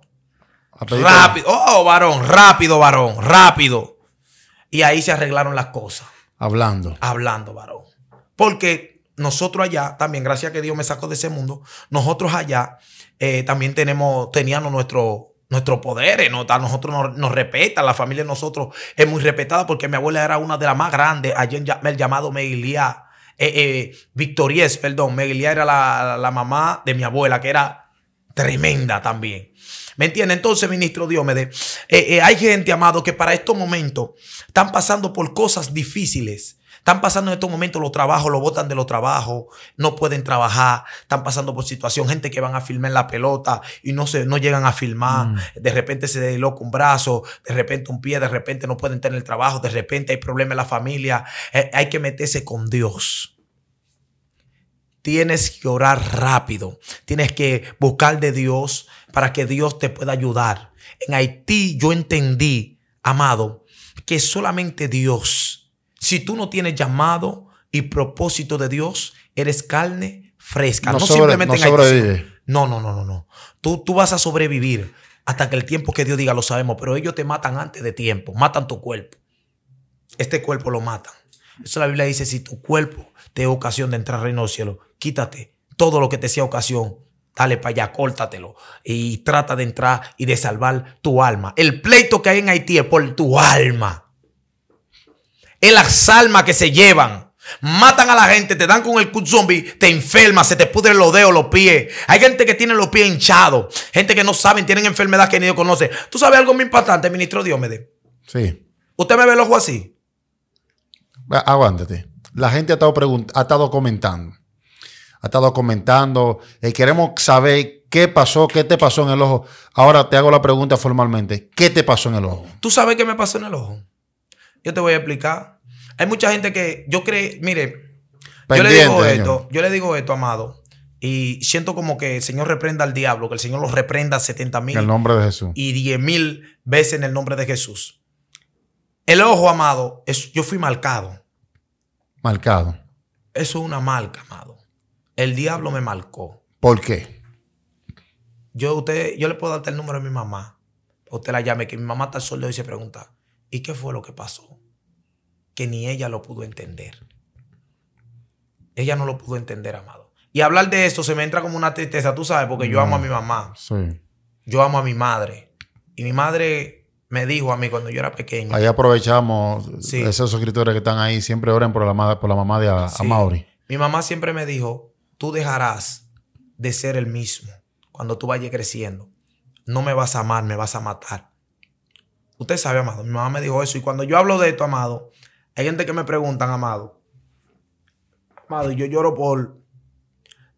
Rápido, oh, varón, rápido, varón, rápido. Y ahí se arreglaron las cosas. Hablando. Hablando, varón. Porque nosotros allá, también gracias a que Dios me sacó de ese mundo, nosotros allá eh, también tenemos, teníamos nuestro, nuestros poderes, eh, ¿no? nosotros nos, respetan, la familia de nosotros es muy respetada porque mi abuela era una de las más grandes, allí en el llamado Meilía, eh, eh perdón, Meilía era la, la, mamá de mi abuela, que era tremenda también. ¿Me entiende? Entonces, ministro Diomedes, eh, eh, hay gente, amado, que para estos momentos están pasando por cosas difíciles. Están pasando en estos momentos los trabajos, lo botan de los trabajos, no pueden trabajar, están pasando por situación, gente que van a filmar la pelota y no se, no llegan a filmar, mm. de repente se desloca un brazo, de repente un pie, de repente no pueden tener el trabajo, de repente hay problemas en la familia, eh, hay que meterse con Dios tienes que orar rápido, tienes que buscar de Dios para que Dios te pueda ayudar. En Haití yo entendí, amado, que solamente Dios, si tú no tienes llamado y propósito de Dios, eres carne fresca. No, no no No, no, no, no, Tú, tú vas a sobrevivir hasta que el tiempo que Dios diga lo sabemos, pero ellos te matan antes de tiempo, matan tu cuerpo. Este cuerpo lo matan. Eso la Biblia dice, si tu cuerpo te ocasión de entrar al reino del cielo, quítate todo lo que te sea ocasión. Dale para allá, córtatelo y trata de entrar y de salvar tu alma. El pleito que hay en Haití es por tu alma. Es las almas que se llevan. Matan a la gente, te dan con el cut zombie, te enfermas, se te pudren los dedos, los pies. Hay gente que tiene los pies hinchados, gente que no saben, tienen enfermedad que ni conoce. ¿Tú sabes algo muy importante, ministro Diomedes? Sí. ¿Usted me ve el ojo así? Aguántate. La gente ha estado, ha estado comentando ha estado comentando. y eh, queremos saber qué pasó, qué te pasó en el ojo. Ahora te hago la pregunta formalmente. ¿Qué te pasó en el ojo? ¿Tú sabes qué me pasó en el ojo? Yo te voy a explicar. Hay mucha gente que yo creo, mire, yo le digo esto, yo le digo esto, amado. Y siento como que el Señor reprenda al diablo, que el Señor lo reprenda 70 mil. En el nombre de Jesús. Y 10 mil veces en el nombre de Jesús. El ojo, amado, es, yo fui marcado. Marcado. Eso es una marca, amado. El diablo me marcó. ¿Por qué? Yo, usted, yo le puedo darte el número de mi mamá. Usted la llame, que mi mamá está solo y se pregunta, ¿y qué fue lo que pasó? Que ni ella lo pudo entender. Ella no lo pudo entender, amado. Y hablar de esto se me entra como una tristeza, tú sabes, porque yo amo a mi mm, mamá. Sí. Yo amo a mi madre. Y mi madre me dijo a mí cuando yo era pequeño. Ahí aprovechamos esos escritores que están ahí, siempre oren por la, por la mamá de amauri Mi mamá siempre me dijo tú dejarás de ser el mismo cuando tú vayas creciendo. No me vas a amar, me vas a matar. Usted sabe, amado, mi mamá me dijo eso. Y cuando yo hablo de esto, amado, hay gente que me preguntan, amado. Amado, yo lloro por...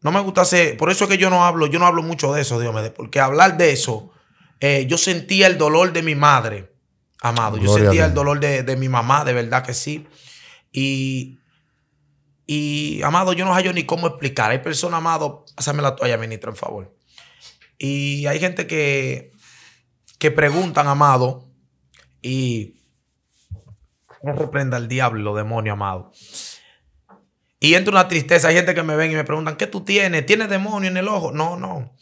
No me gusta hacer... Por eso es que yo no hablo, yo no hablo mucho de eso, Dios mío. Porque hablar de eso, eh, yo sentía el dolor de mi madre, amado. yo sentía el dolor de, de mi mamá, de verdad que sí. Y y, amado, yo no hallo ni cómo explicar. Hay personas, amado, pásame la toalla, ministro, en favor. Y hay gente que, que preguntan, amado, y no comprenda el diablo, demonio, amado. Y entra una tristeza. Hay gente que me ven y me preguntan, ¿qué tú tienes? ¿Tienes demonio en el ojo? No, no.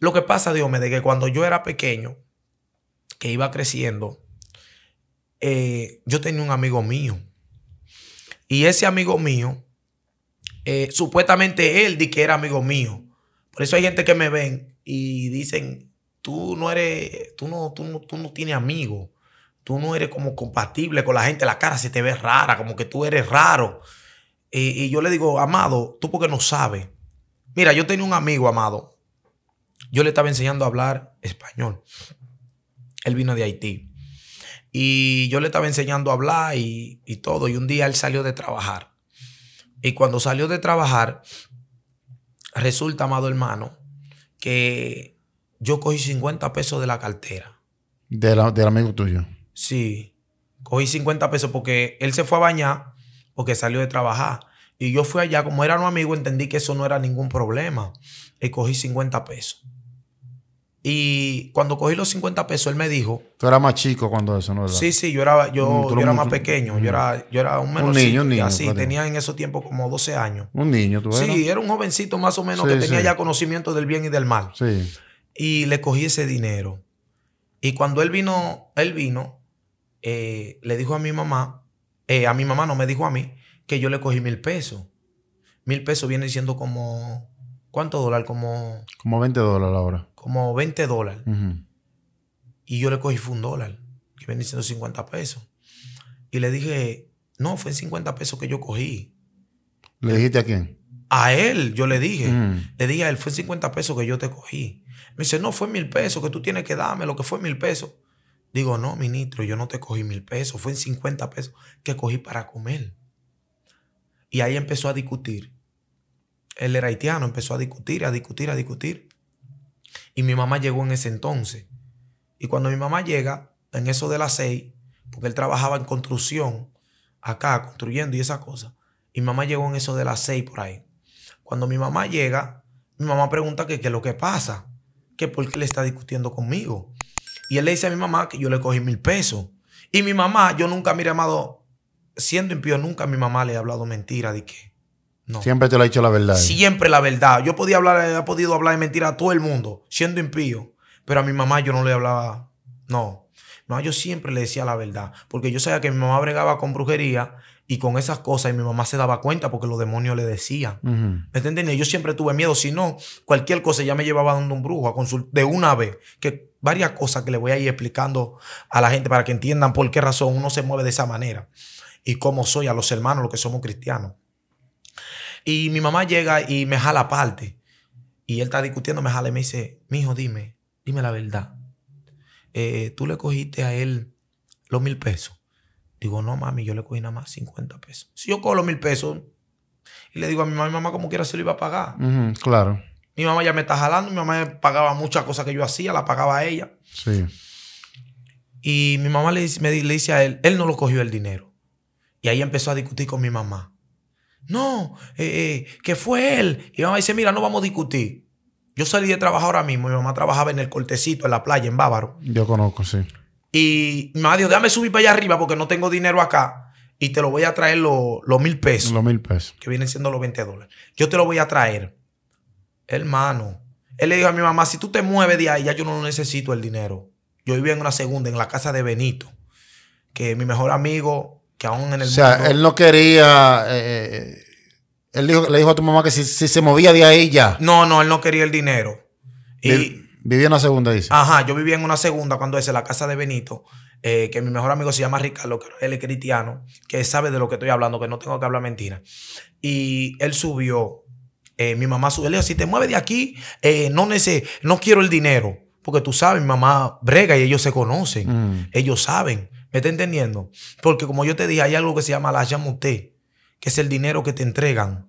Lo que pasa, Dios me, de que cuando yo era pequeño, que iba creciendo, eh, yo tenía un amigo mío. Y ese amigo mío eh, supuestamente él di que era amigo mío. Por eso hay gente que me ven y dicen, tú no eres, tú no, tú no, tú no tienes amigos. Tú no eres como compatible con la gente, la cara se te ve rara, como que tú eres raro. y yo le digo, amado, tú porque no sabes. Mira, yo tenía un amigo, amado. Yo le estaba enseñando a hablar español. Él vino de Haití. Y yo le estaba enseñando a hablar y todo. Y un día él salió de trabajar. Y cuando salió de trabajar, resulta, amado hermano, que yo cogí 50 pesos de la cartera. De del amigo tuyo. Sí, cogí 50 pesos porque él se fue a bañar porque salió de trabajar. Y yo fui allá, como era un amigo, entendí que eso no era ningún problema. Y cogí 50 pesos. Y cuando cogí los 50 pesos, él me dijo. Tú eras más chico cuando eso, ¿no? era? Sí, sí, yo era, yo, mm, era más pequeño. Mm. yo, era, un niño, niño. Así, tenía en esos tiempo como 12 años. Un niño, tú eras. Sí, era un jovencito más o menos que tenía ya conocimiento del bien y del mal. Sí. Y le cogí ese dinero. Y cuando él vino, él vino, eh, le dijo a mi mamá, eh, a mi mamá no me dijo a mí, que yo le cogí mil pesos. Mil pesos viene siendo como. ¿Cuánto dólar? Como. Como 20 dólares ahora como 20 dólares. Y yo le cogí fue un dólar, que viene diciendo 50 pesos. Y le dije, no, fue en 50 pesos que yo cogí. ¿Le dijiste a quién? A él, yo le dije. Le dije a él, fue 50 pesos que yo te cogí. Me dice, no, fue mil pesos que tú tienes que darme, lo que fue mil pesos. Digo, no, ministro, yo no te cogí mil pesos, fue en 50 pesos que cogí para comer. Y ahí empezó a discutir. Él era haitiano, empezó a discutir, a discutir, a discutir. Y mi mamá llegó en ese entonces. Y cuando mi mamá llega, en eso de las seis, porque él trabajaba en construcción, acá, construyendo y esa cosa. Y mi mamá llegó en eso de las seis por ahí. Cuando mi mamá llega, mi mamá pregunta que qué es lo que pasa, que por qué le está discutiendo conmigo. Y él le dice a mi mamá que yo le cogí mil pesos. Y mi mamá, yo nunca, he amado, siendo impío, nunca mi mamá le ha hablado mentira de que Siempre te lo ha dicho la verdad. Siempre la verdad. Yo podía hablar, he eh, podido hablar de mentira a todo el mundo, siendo impío. Pero a mi mamá yo no le hablaba. No. No, yo siempre le decía la verdad. Porque yo sabía que mi mamá bregaba con brujería y con esas cosas. Y mi mamá se daba cuenta porque los demonios le decían. ¿Me Yo siempre tuve miedo. Si no, cualquier cosa ya me llevaba dando un brujo a consultar de una vez. Que varias cosas que le voy a ir explicando a la gente para que entiendan por qué razón uno se mueve de esa manera. Y cómo soy a los hermanos, los que somos cristianos. Y mi mamá llega y me jala aparte. Y él está discutiendo, me jala y me dice, mi hijo, dime, dime la verdad. Eh, ¿Tú le cogiste a él los mil pesos? Digo, no, mami, yo le cogí nada más 50 pesos. Si yo cojo los mil pesos y le digo a mi mamá, mi mamá como quiera se lo iba a pagar. claro. Mi mamá ya me está jalando, mi mamá pagaba muchas cosas que yo hacía, la pagaba a ella. Sí. Y mi mamá le dice, me, le dice a él, él no lo cogió el dinero. Y ahí empezó a discutir con mi mamá no, eh, eh, que fue él. Y mi mamá dice, mira, no vamos a discutir. Yo salí de trabajar ahora mismo. Mi mamá trabajaba en el cortecito, en la playa, en Bávaro. Yo conozco, sí. Y mi mamá dijo, déjame subir para allá arriba porque no tengo dinero acá. Y te lo voy a traer los mil pesos. Los mil pesos. Que vienen siendo los 20 dólares. Yo te lo voy a traer. Hermano. Él le dijo a mi mamá, si tú te mueves de ahí, ya yo no necesito el dinero. Yo vivía en una segunda, en la casa de Benito. Que mi mejor amigo que aún en el... O sea, él no quería... Eh, eh, él le dijo a tu mamá que si, se movía de ahí ya. No, no, él no quería el dinero. Y, vivía en una segunda, dice. Ajá, yo vivía en una segunda cuando es la casa de Benito, eh, que mi mejor amigo se llama Ricardo, que él es cristiano, que sabe de lo que estoy hablando, que no tengo que hablar mentira. Y él subió, mi mamá subió, le dijo, si te mueves de aquí, no, sé no quiero el dinero. Porque tú sabes, mi mamá brega y ellos se conocen, mm. ellos saben. ¿Me está entendiendo? Porque como yo te dije, hay algo que se llama la usted, que es el dinero que te entregan.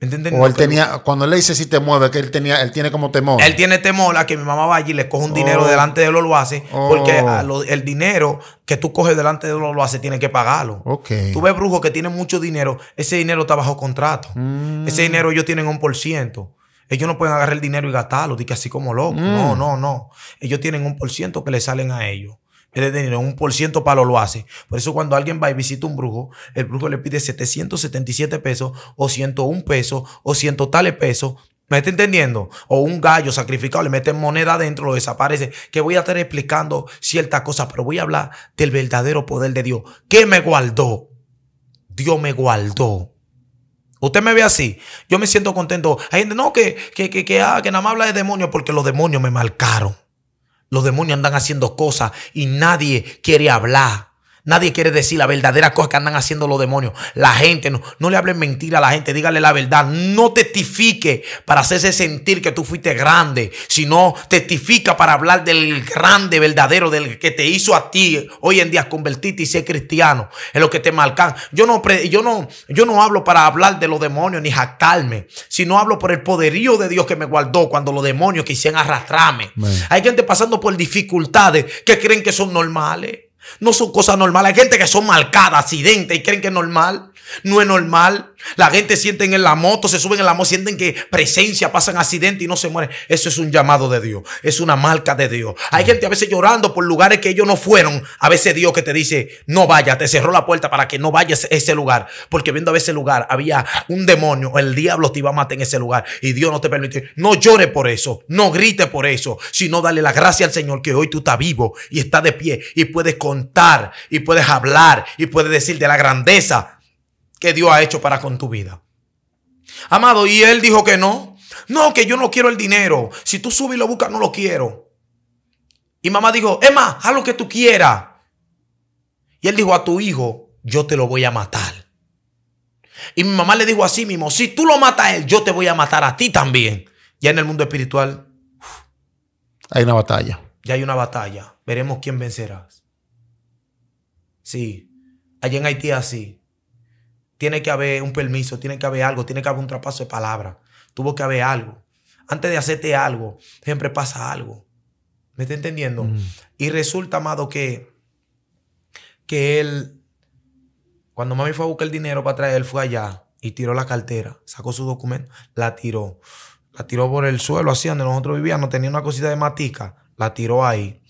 ¿Me está entendiendo? O él tenía, cuando él le dice si te mueve, que él tenía, él tiene como temor. Él tiene temor a que mi mamá vaya y le coja un dinero oh. delante de él o lo hace, porque oh. el dinero que tú coges delante de él lo hace, tiene que pagarlo. Okay. Tú ves brujos que tienen mucho dinero, ese dinero está bajo contrato. Mm. Ese dinero ellos tienen un por ciento. Ellos no pueden agarrar el dinero y gastarlo, que así como loco. Mm. No, no, no. Ellos tienen un por ciento que le salen a ellos es dinero, un por ciento palo lo hace. Por eso cuando alguien va y visita un brujo, el brujo le pide 777 pesos o 101 pesos o ciento tales pesos. ¿Me está entendiendo? O un gallo sacrificado, le meten moneda adentro, lo desaparece. Que voy a estar explicando ciertas cosas, pero voy a hablar del verdadero poder de Dios. ¿Qué me guardó? Dios me guardó. Usted me ve así. Yo me siento contento. Hay gente, no, que, que, que, que, ah, que nada más habla de demonios porque los demonios me marcaron. Los demonios andan haciendo cosas y nadie quiere hablar. Nadie quiere decir la verdadera cosa que andan haciendo los demonios. La gente, no, no le hablen mentira a la gente, dígale la verdad. No testifique para hacerse sentir que tú fuiste grande, sino testifica para hablar del grande, verdadero, del que te hizo a ti hoy en día convertirte y ser cristiano, Es lo que te marcan. Yo no, yo no, yo no hablo para hablar de los demonios ni jactarme, sino hablo por el poderío de Dios que me guardó cuando los demonios quisieran arrastrarme. Hay gente pasando por dificultades que creen que son normales. No son cosas normales. Hay gente que son marcadas, accidentes y creen que es normal. No es normal. La gente siente en la moto, se suben en la moto, sienten que presencia, pasan accidente y no se mueren. Eso es un llamado de Dios. Es una marca de Dios. Hay mm. gente a veces llorando por lugares que ellos no fueron. A veces Dios que te dice, no vaya, te cerró la puerta para que no vayas a ese lugar. Porque viendo a ese lugar había un demonio, el diablo te iba a matar en ese lugar. Y Dios no te permite. No llore por eso, no grite por eso, sino dale la gracia al Señor que hoy tú estás vivo y estás de pie y puedes contar y puedes hablar y puedes decir de la grandeza que Dios ha hecho para con tu vida. Amado, y él dijo que no. No, que yo no quiero el dinero. Si tú subes y lo buscas, no lo quiero. Y mamá dijo, Emma, haz lo que tú quieras. Y él dijo, a tu hijo, yo te lo voy a matar. Y mi mamá le dijo así mismo, si tú lo matas a él, yo te voy a matar a ti también. Ya en el mundo espiritual. hay una batalla. Ya hay una batalla. Veremos quién vencerás. Sí, allá en Haití así tiene que haber un permiso, tiene que haber algo, tiene que haber un traspaso de palabra. Tuvo que haber algo. Antes de hacerte algo, siempre pasa algo. ¿Me está entendiendo? Mm. Y resulta, amado, que, que él, cuando mami fue a buscar el dinero para traer, él fue allá y tiró la cartera, sacó su documento, la tiró. La tiró por el suelo, así donde nosotros vivíamos, tenía una cosita de matica, la tiró ahí.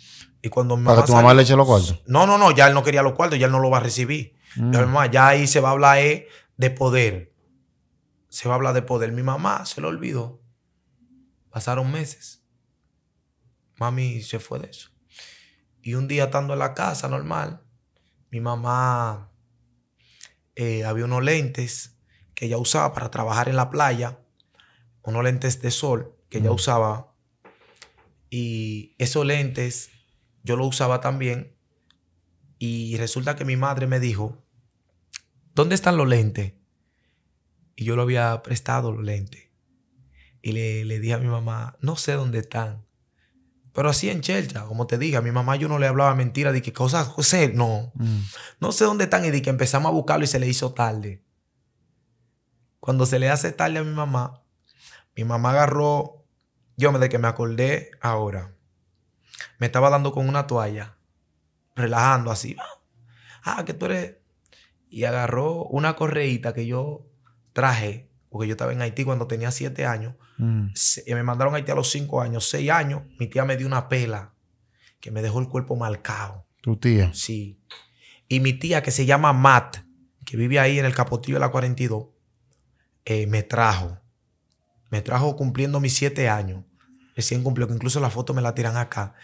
Y cuando ¿Para que tu mamá le eche los cuartos? No, no, no, ya él no quería los cuartos, ya él no lo va a recibir. Ya mm. ya ahí se va a hablar eh, de poder. Se va a hablar de poder. Mi mamá se lo olvidó. Pasaron meses. Mami se fue de eso. Y un día estando en la casa normal, mi mamá eh, había unos lentes que ella usaba para trabajar en la playa, unos lentes de sol que ella mm. usaba. Y esos lentes yo los usaba también. Y resulta que mi madre me dijo ¿dónde están los lentes? Y yo lo había prestado los lentes. Y le, le dije a mi mamá, no sé dónde están. Pero así en chelcha, como te dije, a mi mamá yo no le hablaba mentira de que cosas, José, no. Mm. No sé dónde están y de que empezamos a buscarlo y se le hizo tarde. Cuando se le hace tarde a mi mamá, mi mamá agarró, yo me de que me acordé ahora. Me estaba dando con una toalla, relajando así. Ah, ah que tú eres y agarró una correita que yo traje, porque yo estaba en Haití cuando tenía siete años. Y mm. eh, me mandaron a Haití a los cinco años. Seis años, mi tía me dio una pela que me dejó el cuerpo marcado. ¿Tu tía? Sí. Y mi tía, que se llama Matt, que vive ahí en el Capotillo de la 42, eh, me trajo. Me trajo cumpliendo mis siete años. Recién cumplió, que incluso la foto me la tiran acá.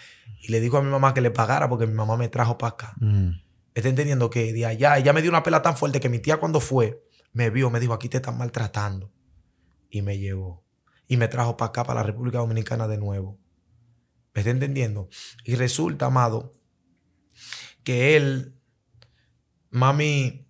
Y le dijo a mi mamá que le pagara porque mi mamá me trajo para acá. Mm. Está entendiendo que de allá, ella me dio una pela tan fuerte que mi tía cuando fue, me vio, me dijo, aquí te están maltratando. Y me llevó. Y me trajo para acá, para la República Dominicana de nuevo. ¿Me está entendiendo? Y resulta, amado, que él, mami,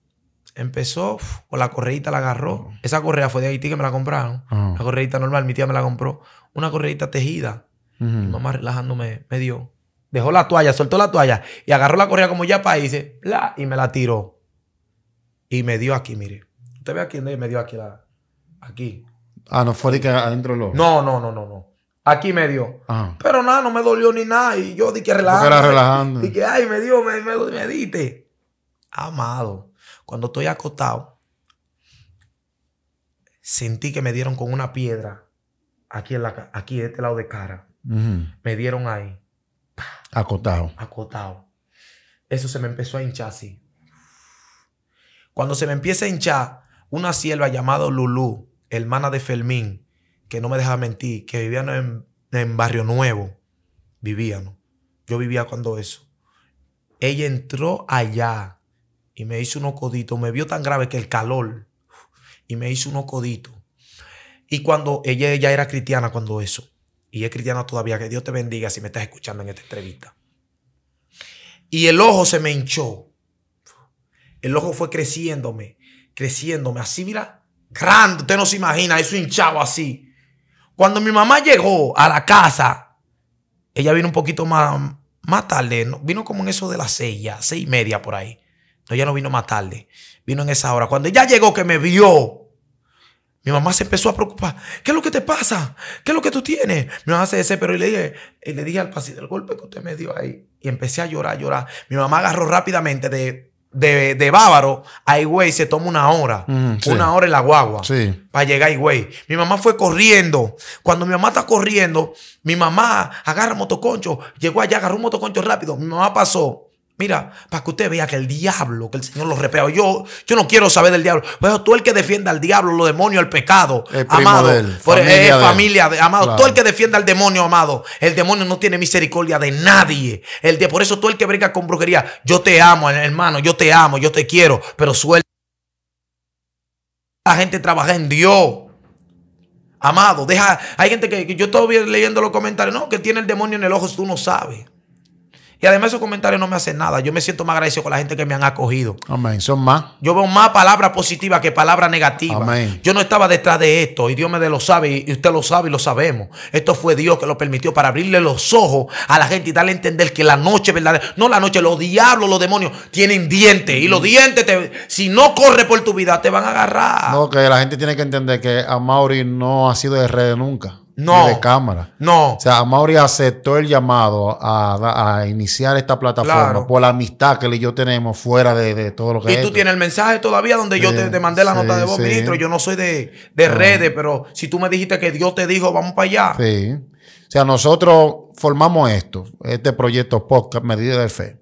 empezó, o la correita la agarró. Esa correa fue de Haití que me la compraron. La correita normal, mi tía me la compró. Una correita tejida. mamá relajándome me dio. Dejó la toalla, soltó la toalla y agarró la correa como ya para y y me la tiró. Y me dio aquí, mire. Usted ve aquí, me dio aquí Aquí. Ah, no fue que adentro lo. No, no, no, no, no. Aquí me dio. Pero nada, no me dolió ni nada. Y yo di que relajando. Era relajando. Dije, ay, me dio, me, me, me diste. Amado. Cuando estoy acostado, sentí que me dieron con una piedra aquí en la, aquí de este lado de cara. Me dieron ahí. Acotado. Acotado. Eso se me empezó a hinchar así. Cuando se me empieza a hinchar, una sierva llamada Lulú, hermana de Fermín, que no me deja mentir, que vivían en, en Barrio Nuevo, vivían. Yo vivía cuando eso. Ella entró allá y me hizo unos coditos. Me vio tan grave que el calor. Y me hizo unos coditos. Y cuando ella ya era cristiana cuando eso y es cristiano todavía, que Dios te bendiga si me estás escuchando en esta entrevista. Y el ojo se me hinchó. El ojo fue creciéndome, creciéndome, así mira, grande, usted no se imagina, eso hinchado así. Cuando mi mamá llegó a la casa, ella vino un poquito más, más tarde, vino como en eso de las seis seis y media por ahí. entonces ella no vino más tarde, vino en esa hora. Cuando ella llegó que me vio, mi mamá se empezó a preocupar. ¿Qué es lo que te pasa? ¿Qué es lo que tú tienes? Mi mamá se desesperó y le dije, y le dije al paciente del golpe que usted me dio ahí. Y empecé a llorar, llorar. Mi mamá agarró rápidamente de, de, de Bávaro a Higüey. Se toma una hora. Una hora en la guagua. Sí. Para llegar a Higüey. Mi mamá fue corriendo. Cuando mi mamá está corriendo, mi mamá agarra motoconcho. Llegó allá, agarró un motoconcho rápido. Mi mamá pasó Mira, para que usted vea que el diablo, que el Señor lo repea. Yo, yo no quiero saber del diablo. Pero tú el que defienda al diablo, los demonios, el pecado, amado. por, familia, eh, familia amado. Tú el que defienda al demonio, amado. El demonio no tiene misericordia de nadie. El de, por eso tú el que briga con brujería. Yo te amo, hermano. Yo te amo, yo te quiero. Pero suelta. La gente trabaja en Dios. Amado, deja. Hay gente que, que yo estoy leyendo los comentarios. No, que tiene el demonio en el ojo, tú no sabes. Y además esos comentarios no me hacen nada. Yo me siento más agradecido con la gente que me han acogido. Amén. Son más. Yo veo más palabras positivas que palabras negativas. Amén. Yo no estaba detrás de esto y Dios me lo sabe y usted lo sabe y lo sabemos. Esto fue Dios que lo permitió para abrirle los ojos a la gente y darle a entender que la noche verdad. no la noche, los diablos, los demonios tienen dientes y los mm. dientes, te, si no corre por tu vida, te van a agarrar. No, que la gente tiene que entender que a Mauri no ha sido de redes nunca. No. de cámara. No. O sea, Mauri aceptó el llamado a, iniciar esta plataforma por la amistad que él yo tenemos fuera de, todo lo que Y tú tienes el mensaje todavía donde yo te, mandé la nota de voz, ministro. Yo no soy de, redes, pero si tú me dijiste que Dios te dijo, vamos para allá. Sí. O sea, nosotros formamos esto, este proyecto podcast Medida de Fe.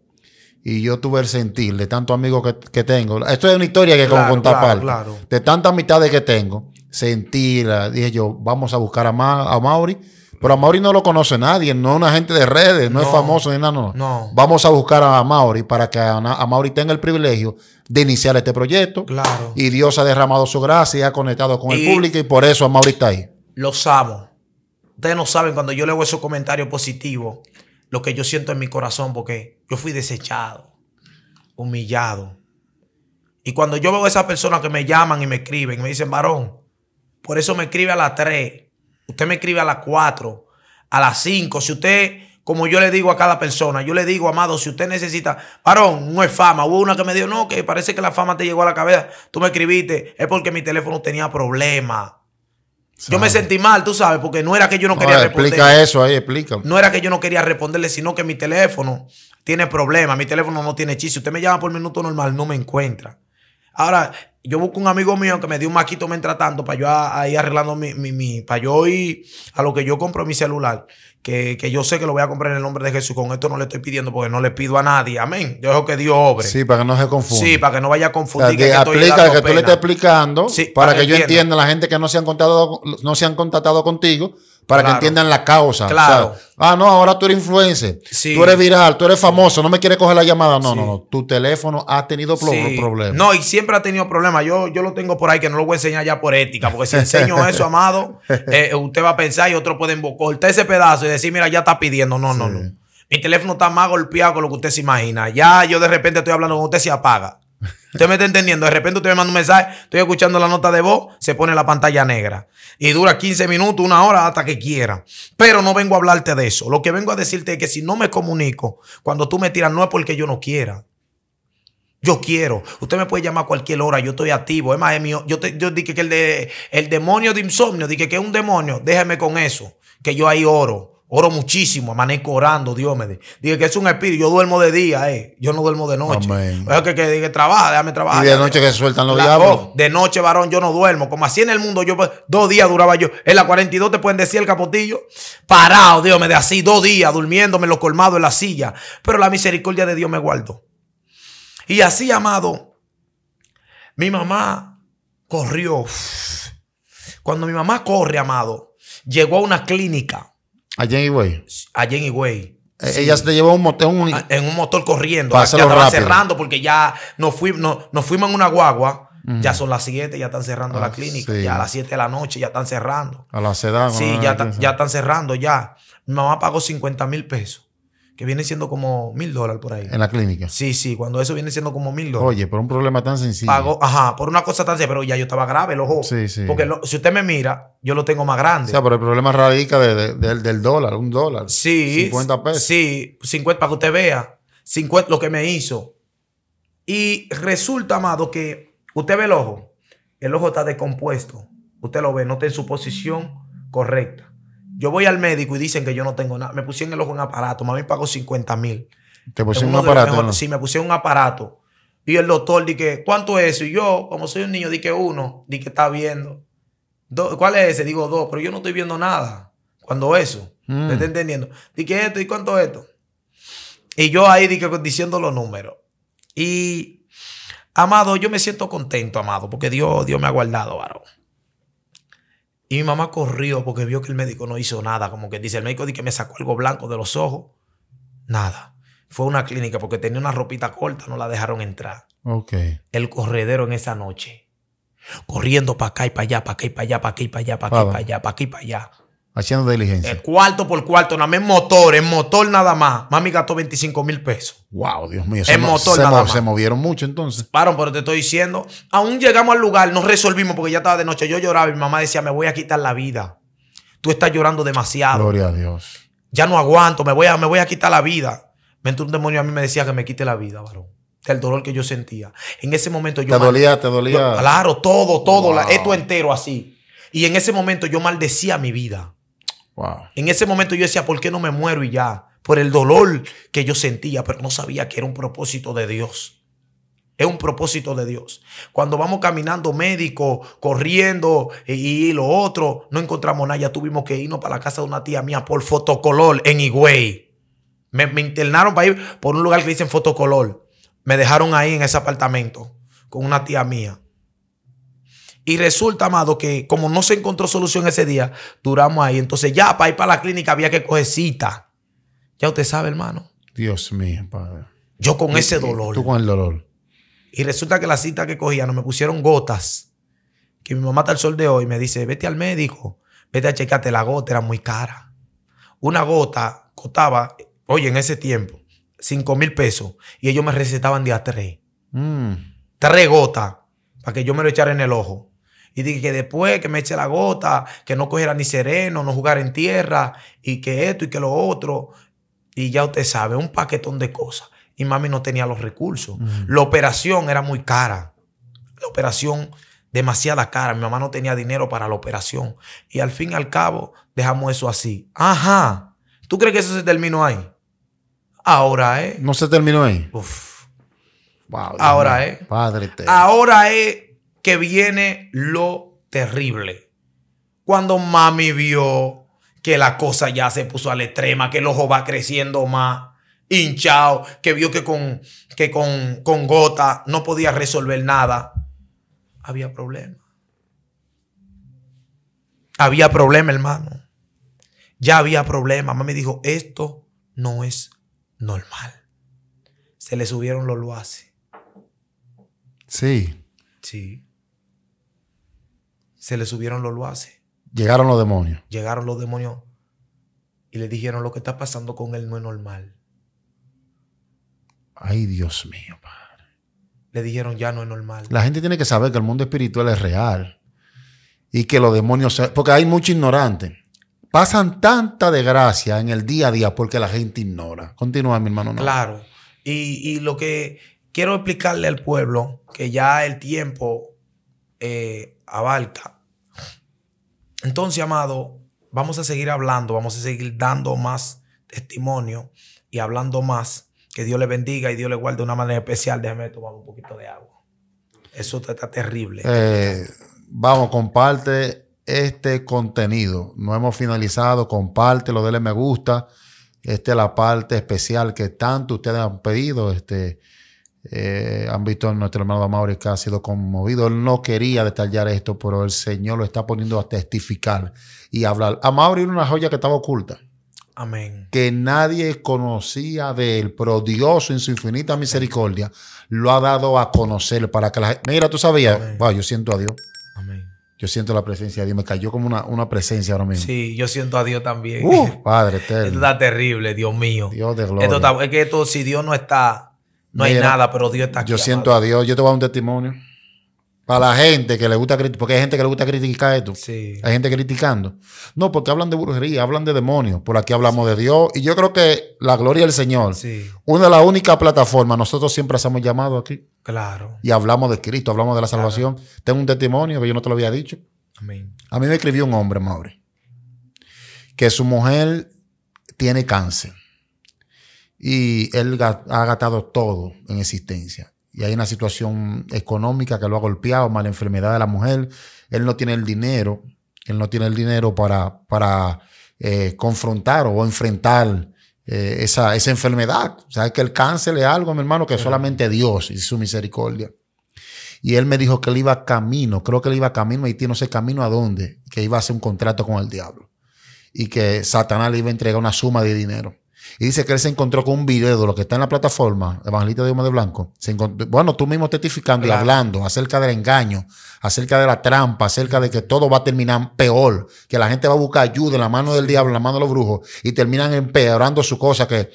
Y yo tuve el sentir de tantos amigos que, tengo. Esto es una historia que claro, como contar claro, De tantas amistades que tengo Sentirla, Dije yo, vamos a buscar a, Mauri. Pero a Mauri no lo conoce nadie, no es una gente de redes, no, es famoso ni nada, no, Vamos a buscar a Mauri para que a, Mauri tenga el privilegio de iniciar este proyecto. Claro. Y Dios ha derramado su gracia y ha conectado con el público y por eso a Mauri está ahí. lo amo. Ustedes no saben cuando yo leo esos comentarios positivos, lo que yo siento en mi corazón, porque yo fui desechado, humillado. Y cuando yo veo a esas personas que me llaman y me escriben y me dicen, varón, por eso me escribe a las 3. Usted me escribe a las 4, a las 5. Si usted, como yo le digo a cada persona, yo le digo, amado, si usted necesita, varón, no es fama. Hubo una que me dijo, no, que parece que la fama te llegó a la cabeza. Tú me escribiste, es porque mi teléfono tenía problemas. Yo me sentí mal, tú sabes, porque no era que yo no, quería responderle. Explica eso ahí, explica. No era que yo no quería responderle, sino que mi teléfono tiene problemas. Mi teléfono no tiene chiste. usted me llama por minuto normal, no me encuentra. Ahora, yo busco un amigo mío que me dio un maquito mientras tanto para yo ahí arreglando mi, mi, mi, para yo ir a lo que yo compro mi celular, que, que, yo sé que lo voy a comprar en el nombre de Jesús. Con esto no le estoy pidiendo porque no le pido a nadie. Amén. Yo dejo que Dios obre. Sí, para que no se confunda. Sí, para que no vaya a confundir. que, aplica estoy que tú le estés explicando para, que, yo entienda. a la gente que no se han contado no se han contactado contigo para que entiendan la causa. Claro. ah, no, ahora tú eres influencer, tú eres viral, tú eres famoso, no me quieres coger la llamada. No, no, no. Tu teléfono ha tenido problemas. No, y siempre ha tenido problemas. Yo, yo lo tengo por ahí que no lo voy a enseñar ya por ética, porque si enseño eso, amado, eh, usted va a pensar y otro puede cortar ese pedazo y decir, mira, ya está pidiendo. No, no, no. Mi teléfono está más golpeado que lo que usted se imagina. Ya yo de repente estoy hablando con usted, se apaga. Usted me está entendiendo. De repente usted me manda un mensaje, estoy escuchando la nota de voz, se pone la pantalla negra. Y dura 15 minutos, una hora, hasta que quiera. Pero no vengo a hablarte de eso. Lo que vengo a decirte es que si no me comunico, cuando tú me tiras, no es porque yo no quiera. Yo quiero. Usted me puede llamar a cualquier hora, yo estoy activo. Es más, mío. Yo, dije que el, de, el demonio de insomnio, dije que es un demonio. déjeme con eso, que yo hay oro. Oro muchísimo, amanezco orando, Dios me dice. Dije que es un espíritu, yo duermo de día, eh. Yo no duermo de noche. Amén. que, que, trabaja, déjame trabajar. Y de noche que se sueltan los diablos. de noche, varón, yo no duermo. Como así en el mundo, yo pues, dos días duraba yo. En la 42 te pueden decir el capotillo. Parado, Dios me dé. así, dos días, durmiéndome lo colmado en la silla. Pero la misericordia de Dios me guardó. Y así, amado, mi mamá corrió. Cuando mi mamá corre, amado, llegó a una clínica a y Way a en Way eh, Ella se te llevó un motor, ah, en un motor corriendo. ya estaban cerrando porque ya nos, fuimos, nos fuimos en una guagua. Ya son las 7, ya están cerrando la ah, clínica. Ya a las 7 de la noche ya están cerrando. A la sedad. Sí, ya, ya están cerrando ya. Mi mamá pagó 50 mil pesos que viene siendo como mil dólares por ahí. En la clínica. Sí, sí, cuando eso viene siendo como mil dólares. Oye, por un problema tan sencillo. Pago, ajá, por una cosa tan sencilla, pero ya yo estaba grave, el ojo. Sí, sí. Porque si usted me mira, yo lo tengo más grande. O sea, pero el problema radica del dólar, un dólar. Sí. 50 pesos. Sí, 50 para que usted vea. 50 lo que me hizo. Y resulta, amado, que usted ve el ojo. El ojo está descompuesto. Usted lo ve, no está en su posición correcta. Yo voy al médico y dicen que yo no tengo nada. Me pusieron el ojo un aparato. Mami pagó 50 mil. ¿Te pusieron un aparato? Sí, me pusieron un aparato. Y el doctor dije, ¿cuánto es eso? Y yo, como soy un niño, dije uno. Dije, está viendo. ¿Cuál es ese? Digo dos, pero yo no estoy viendo nada. Cuando eso. ¿Te ¿Me mm. entendiendo? Dije esto y cuánto es esto. Y yo ahí dije, diciendo los números. Y, amado, yo me siento contento, amado, porque Dios, Dios me ha guardado, varón. Y mi mamá corrió porque vio que el médico no hizo nada. Como que dice, el médico dice que me sacó algo blanco de los ojos. Nada. Fue a una clínica porque tenía una ropita corta, no la dejaron entrar. Ok. El corredero en esa noche. Corriendo para acá y para allá, para acá y para allá, para acá y para allá, para acá y para allá, para acá y para allá. Haciendo diligencia. El eh, cuarto por cuarto, nada más en motor, en motor nada más. Mami gastó 25 mil pesos. Wow, Dios mío. En motor se, nada más. se movieron mucho entonces. Parón, pero te estoy diciendo, aún llegamos al lugar, nos resolvimos porque ya estaba de noche. Yo lloraba y mi mamá decía, me voy a quitar la vida. Tú estás llorando demasiado. Gloria a Dios. Ya no aguanto, me voy a, me voy a quitar la vida. Me entró un demonio a mí me decía que me quite la vida, varón el dolor que yo sentía. En ese momento yo. Te dolía, te dolía. claro, todo, todo, esto entero así. Y en ese momento yo maldecía mi vida. En ese momento yo decía, ¿por qué no me muero y ya? Por el dolor que yo sentía, pero no sabía que era un propósito de Dios. Es un propósito de Dios. Cuando vamos caminando médico, corriendo y, lo otro, no encontramos nada. Ya tuvimos que irnos para la casa de una tía mía por fotocolor en Higüey. Me, me internaron para ir por un lugar que dicen fotocolor. Me dejaron ahí en ese apartamento con una tía mía. Y resulta, amado, que como no se encontró solución ese día, duramos ahí. Entonces ya para ir para la clínica había que coger cita. Ya usted sabe, hermano. Dios mío, padre. Yo con ese dolor. Tú con el dolor. Y resulta que la cita que cogía no me pusieron gotas. Que mi mamá está al sol de hoy me dice, vete al médico, vete a checarte. La gota era muy cara. Una gota costaba, oye, en ese tiempo, 5 mil pesos. Y ellos me recetaban día 3. Mm. Tres gotas para que yo me lo echara en el ojo. Y dije que después que me eche la gota, que no cogiera ni sereno, no jugara en tierra, y que esto y que lo otro. Y ya usted sabe, un paquetón de cosas. Y mami no tenía los recursos. La operación era muy cara. La operación demasiada cara. Mi mamá no tenía dinero para la operación. Y al fin y al cabo dejamos eso así. Ajá. ¿Tú crees que eso se terminó ahí? Ahora, ¿eh? No se terminó ahí. Uf. Ahora, ¿eh? Padre. Te... Ahora, es que viene lo terrible. Cuando mami vio que la cosa ya se puso a la extrema, que el ojo va creciendo más, hinchado, que vio que con, que con, gota no podía resolver nada, había problema. Había problema, hermano. Ya había problema. Mami dijo, esto no es normal. Se le subieron los loaces. Sí. Sí se le subieron los loaces. Llegaron los demonios. Llegaron los demonios y le dijeron lo que está pasando con él no es normal. Ay, Dios mío, Padre. Le dijeron ya no es normal. La gente tiene que saber que el mundo espiritual es real y que los demonios, porque hay mucho ignorante. Pasan tanta desgracia en el día a día porque la gente ignora. Continúa, mi hermano. Claro. Y, lo que quiero explicarle al pueblo, que ya el tiempo eh, abarca. Entonces, amado, vamos a seguir hablando, vamos a seguir dando más testimonio y hablando más. Que Dios le bendiga y Dios le guarde de una manera especial. Déjame tomar un poquito de agua. Eso está, terrible. Eh, vamos, comparte este contenido. No hemos finalizado. Comparte, lo dele me gusta. Esta es la parte especial que tanto ustedes han pedido. Este, eh, han visto nuestro hermano Amauri que ha sido conmovido. Él no quería detallar esto, pero el Señor lo está poniendo a testificar y hablar. A Mauri era una joya que estaba oculta. Amén. Que nadie conocía de él, pero Dios en su infinita misericordia lo ha dado a conocer para que la Mira, tú sabías, yo siento a Dios. Amén. Yo siento la presencia de Dios. Me cayó como una, presencia ahora mismo. Sí, yo siento a Dios también. Uh, padre eterno. Esto está terrible, Dios mío. Dios de gloria. es que esto, si Dios no está, no hay nada, pero Dios está aquí. Yo siento a Dios. Yo te voy a dar un testimonio. Para la gente que le gusta criticar, porque hay gente que le gusta criticar esto. Sí. Hay gente criticando. No, porque hablan de brujería, hablan de demonios. Por aquí hablamos de Dios. Y yo creo que la gloria del Señor, una de las únicas plataformas, nosotros siempre hacemos llamado aquí. Claro. Y hablamos de Cristo, hablamos de la salvación. Tengo un testimonio que yo no te lo había dicho. Amén. A mí me escribió un hombre, Mauri, que su mujer tiene cáncer y él ha gastado todo en existencia. Y hay una situación económica que lo ha golpeado, mala enfermedad de la mujer. Él no tiene el dinero, él no tiene el dinero para, para eh, confrontar o enfrentar eh, esa, enfermedad. O sea, que el cáncer es algo, mi hermano, que solamente Dios y su misericordia. Y él me dijo que él iba camino, creo que él iba camino y tiene no sé camino a dónde, que iba a hacer un contrato con el diablo y que Satanás le iba a entregar una suma de dinero. Y dice que él se encontró con un video de lo que está en la plataforma, Evangelista de Humo de Blanco. Se bueno, tú mismo testificando y hablando acerca del engaño, acerca de la trampa, acerca de que todo va a terminar peor, que la gente va a buscar ayuda en la mano del diablo, en la mano de los brujos, y terminan empeorando su cosa que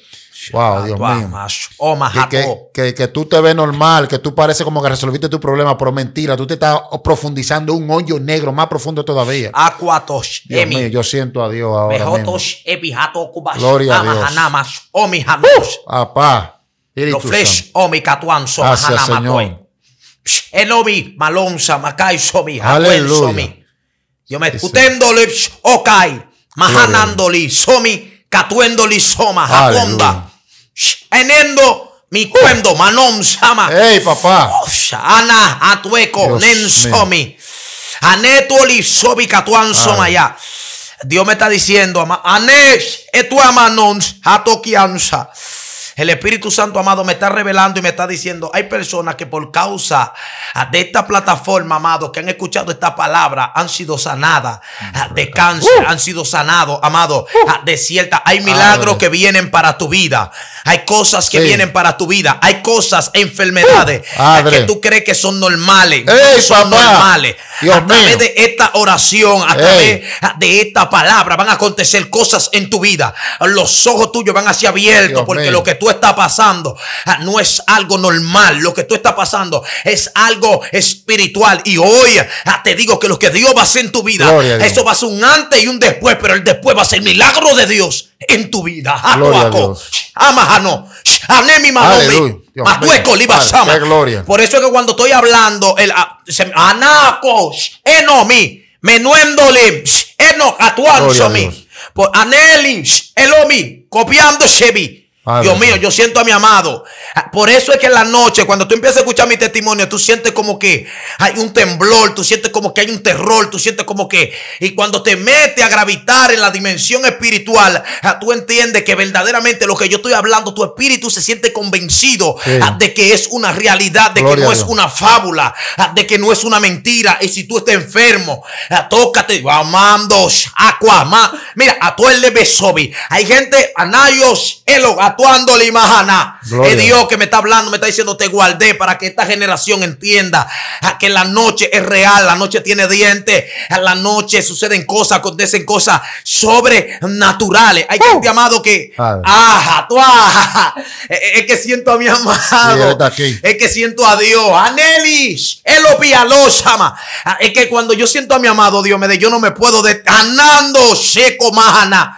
Wow, Dios ah, mío. Oh, majato. Que, que, que, tú te ves normal, que tú parece como que resolviste tu problema, pero mentira, tú te estás profundizando un hoyo negro más profundo todavía. Acuatos, Dios mío, yo siento a Dios ahora Mejotos, epijato, cubas. Gloria a Dios. oh, mi Papá. Uh, Lo flesh, oh, mi catuanzo, Gracias, Señor. Enobi, malonza, macay, somi, somi. Yo me escuténdole, okai, majanándoli, somi, catuéndoli, soma, jaconda enendo mi cuendo manom sama. Hey papá. Ana atueco nensomi. Aneto olisobi katuan somaya. Dios me está diciendo, Anesh etuamanons atokiansa. El Espíritu Santo, amado, me está revelando y me está diciendo, hay personas que por causa ah, de esta plataforma, amado, que han escuchado esta palabra, han sido sanadas ah, de cáncer, uh. han sido sanados, amado, uh. ah, de cierta. Hay milagros que vienen para tu vida. Hay cosas que vienen para tu vida. Hay cosas, enfermedades uh. eh, que tú crees que son normales. son normales a través de esta oración, a través de esta palabra, van a acontecer cosas en tu vida. Los ojos tuyos van hacia abiertos porque lo que tú estás pasando ah, no es algo normal. Lo que tú estás pasando es algo espiritual. Y hoy ah, te digo que lo que Dios va a hacer en tu vida, eso va a ser un antes y un después, pero el después va a ser milagro de Dios en tu vida. Matueco, tu Por eso es que cuando estoy hablando, el anacos, enomi, menuendo lips, shomi por Anelis, elomi, copiando sebi. Ah, Dios mío, yo siento a mi amado. Ah, por eso es que en la noche, cuando tú empiezas a escuchar mi testimonio, tú sientes como que hay un temblor, tú sientes como que hay un terror, tú sientes como que... Y cuando te metes a gravitar en la dimensión espiritual, ah, tú entiendes que verdaderamente lo que yo estoy hablando, tu espíritu se siente convencido de que es una realidad, de que no es una fábula, de que no es una mentira. Y si tú estás enfermo, tócate, amando, aqua, mira, a tu el de Besobi. Hay gente, Anayos, Elo, a la Limajana. Es Dios que me está hablando, me está diciendo, te guardé para que esta generación entienda ah, que la noche es real, la noche tiene dientes, ah, la noche suceden cosas, acontecen cosas sobrenaturales. Hay gente amado que, Es que siento a mi amado. es que siento a Dios. Anelis, ah, llama Es que cuando yo siento a mi amado, Dios me de, yo no me puedo de, seco, majana.